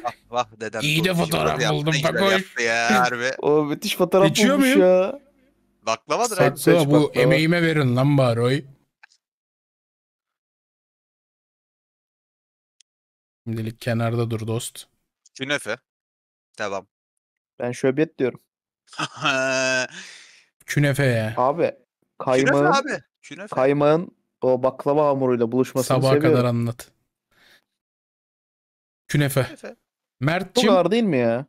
Vah vah dedem. İyi de fotoğraf buldum, bak oy. Yaptı ya harbi. o müthiş fotoğraf Geçiyor bulmuş muyum? ya. Baklavadır abi. Seç bu baklava. emeğime verin lan bari oy. Şimdilik kenarda dur dost. Künefe. Devam. Ben şöbiyet diyorum. Künefe ya. Abi kaymağın, Künefe abi. Künefe. kaymağın o baklava hamuruyla buluşmasını Sabaha seviyorum. kadar anlat. Künefe. Künefe. Mert'cim. Bu kadar değil mi ya?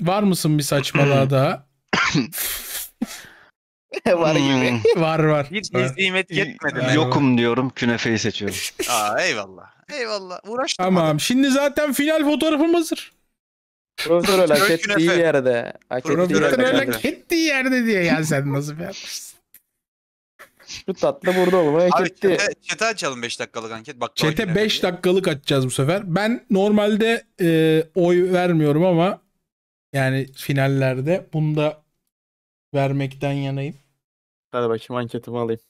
Var mısın bir saçmalığa daha? var gibi. Hmm. var var. Hiç var. hizmet yetmedi. Yokum diyorum künefeyi seçiyorum. Aa eyvallah. Eyvallah. Uğraştım. Tamam. Bana. Şimdi zaten final fotoğrafım hazır. Profesör öyle hak ettiği yerde. Hak ettiği yerde. öyle hak ettiği yerde diye ya sen nasıl bir yapmışsın? Şu tatlı burada olmaya Abi etti. Çete, çete açalım 5 dakikalık anket. Bak, çete 5 dakikalık açacağız bu sefer. Ben normalde e, oy vermiyorum ama yani finallerde bunda vermekten yanayım. Hadi bakayım anketimi alayım.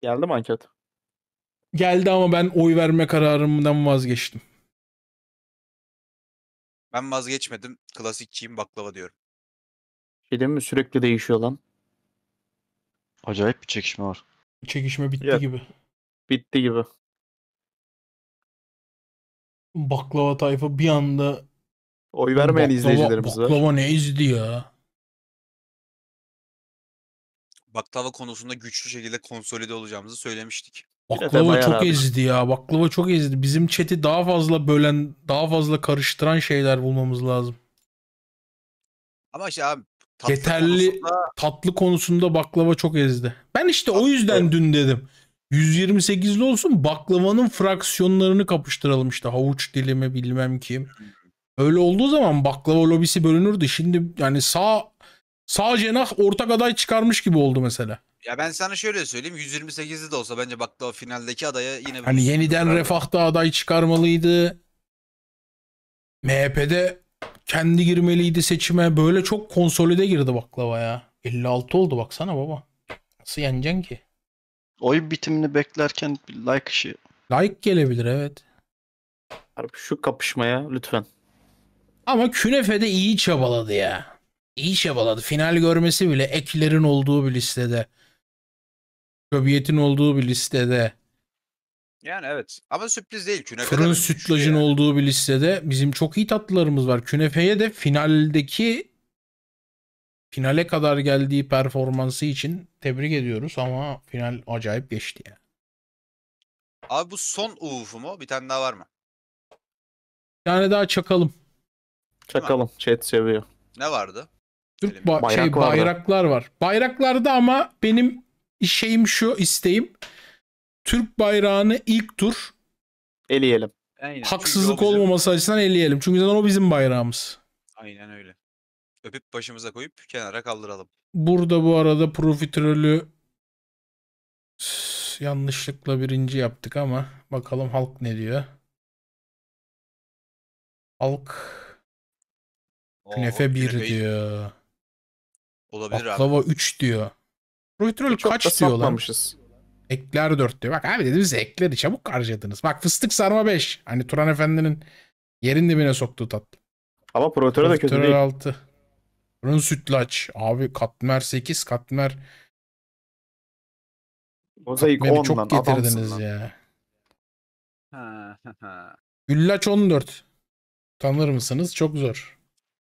Geldi mi anket? Geldi ama ben oy verme kararımdan vazgeçtim. Ben vazgeçmedim. Klasikçiyim baklava diyorum. Şey değil mi? Sürekli değişiyor lan. Acayip bir çekişme var. Çekişme bitti Ya. gibi. Bitti gibi. Baklava tayfa bir anda Oy vermeyen baklava, izleyicilerimiz var. baklava ne izdi ya? Baklava konusunda güçlü şekilde konsolide olacağımızı söylemiştik. Baklava çok rağmen. ezdi ya. Baklava çok ezdi. Bizim chat'i daha fazla bölen, daha fazla karıştıran şeyler bulmamız lazım. Ama işte abi Tatlı yeterli konusunda... tatlı konusunda baklava çok ezdi. Ben işte tatlı. o yüzden dün dedim. 128'li olsun baklavanın fraksiyonlarını kapıştıralım işte havuç dilimi bilmem kim. Öyle olduğu zaman baklava lobisi bölünürdü. Şimdi yani sağ sağ cenah ortak aday çıkarmış gibi oldu mesela. Ya ben sana şöyle söyleyeyim 128'li de olsa bence baklava finaldeki adaya yine Hani yeniden Refah'ta aday çıkarmalıydı. MHP'de kendi girmeliydi seçime. Böyle çok konsolide girdi baklava ya. 56 oldu baksana baba. Nasıl yeneceksin ki? Oyun bitimini beklerken bir like işi. Like gelebilir evet. Abi şu kapışmaya lütfen. Ama künefe de iyi çabaladı ya. İyi çabaladı. Final görmesi bile eklerin olduğu bir listede. Göbiyetin olduğu bir listede. Yani evet. Ama sürpriz değil. Künefe Fırın sütlacın yani. olduğu bir listede bizim çok iyi tatlılarımız var. Künefeye de finaldeki finale kadar geldiği performansı için tebrik ediyoruz ama final acayip geçti ya. Abi bu son uğufu mu? Bir tane daha var mı? Bir tane daha çakalım. Çakalım. Chat seviyor. Ne vardı? Türk ba- Bayrak şey, vardı. bayraklar var. Bayraklarda ama benim şeyim şu isteğim Türk bayrağını ilk tur eleyelim. Aynen. Haksızlık bizim... olmaması açısından eleyelim. Çünkü zaten o bizim bayrağımız. Aynen öyle. Öpüp başımıza koyup kenara kaldıralım. Burada bu arada profiterolü yanlışlıkla birinci yaptık ama bakalım halk ne diyor. Halk Oo, künefe 1 diyor. Olabilir Baklava abi. 3 diyor. Profiterol kaç diyorlar? Ekler 4 diyor. Bak abi dedim size ekleri çabuk harcadınız. Bak fıstık sarma 5. Hani Turan Efendi'nin yerin dibine soktuğu tatlı. Ama profiterol da kötü değil. 6. Fırın sütlaç. Abi katmer 8. Katmer. Mozaik 10 çok lan, getirdiniz lan. ya. Güllaç 14. Tanır mısınız? Çok zor.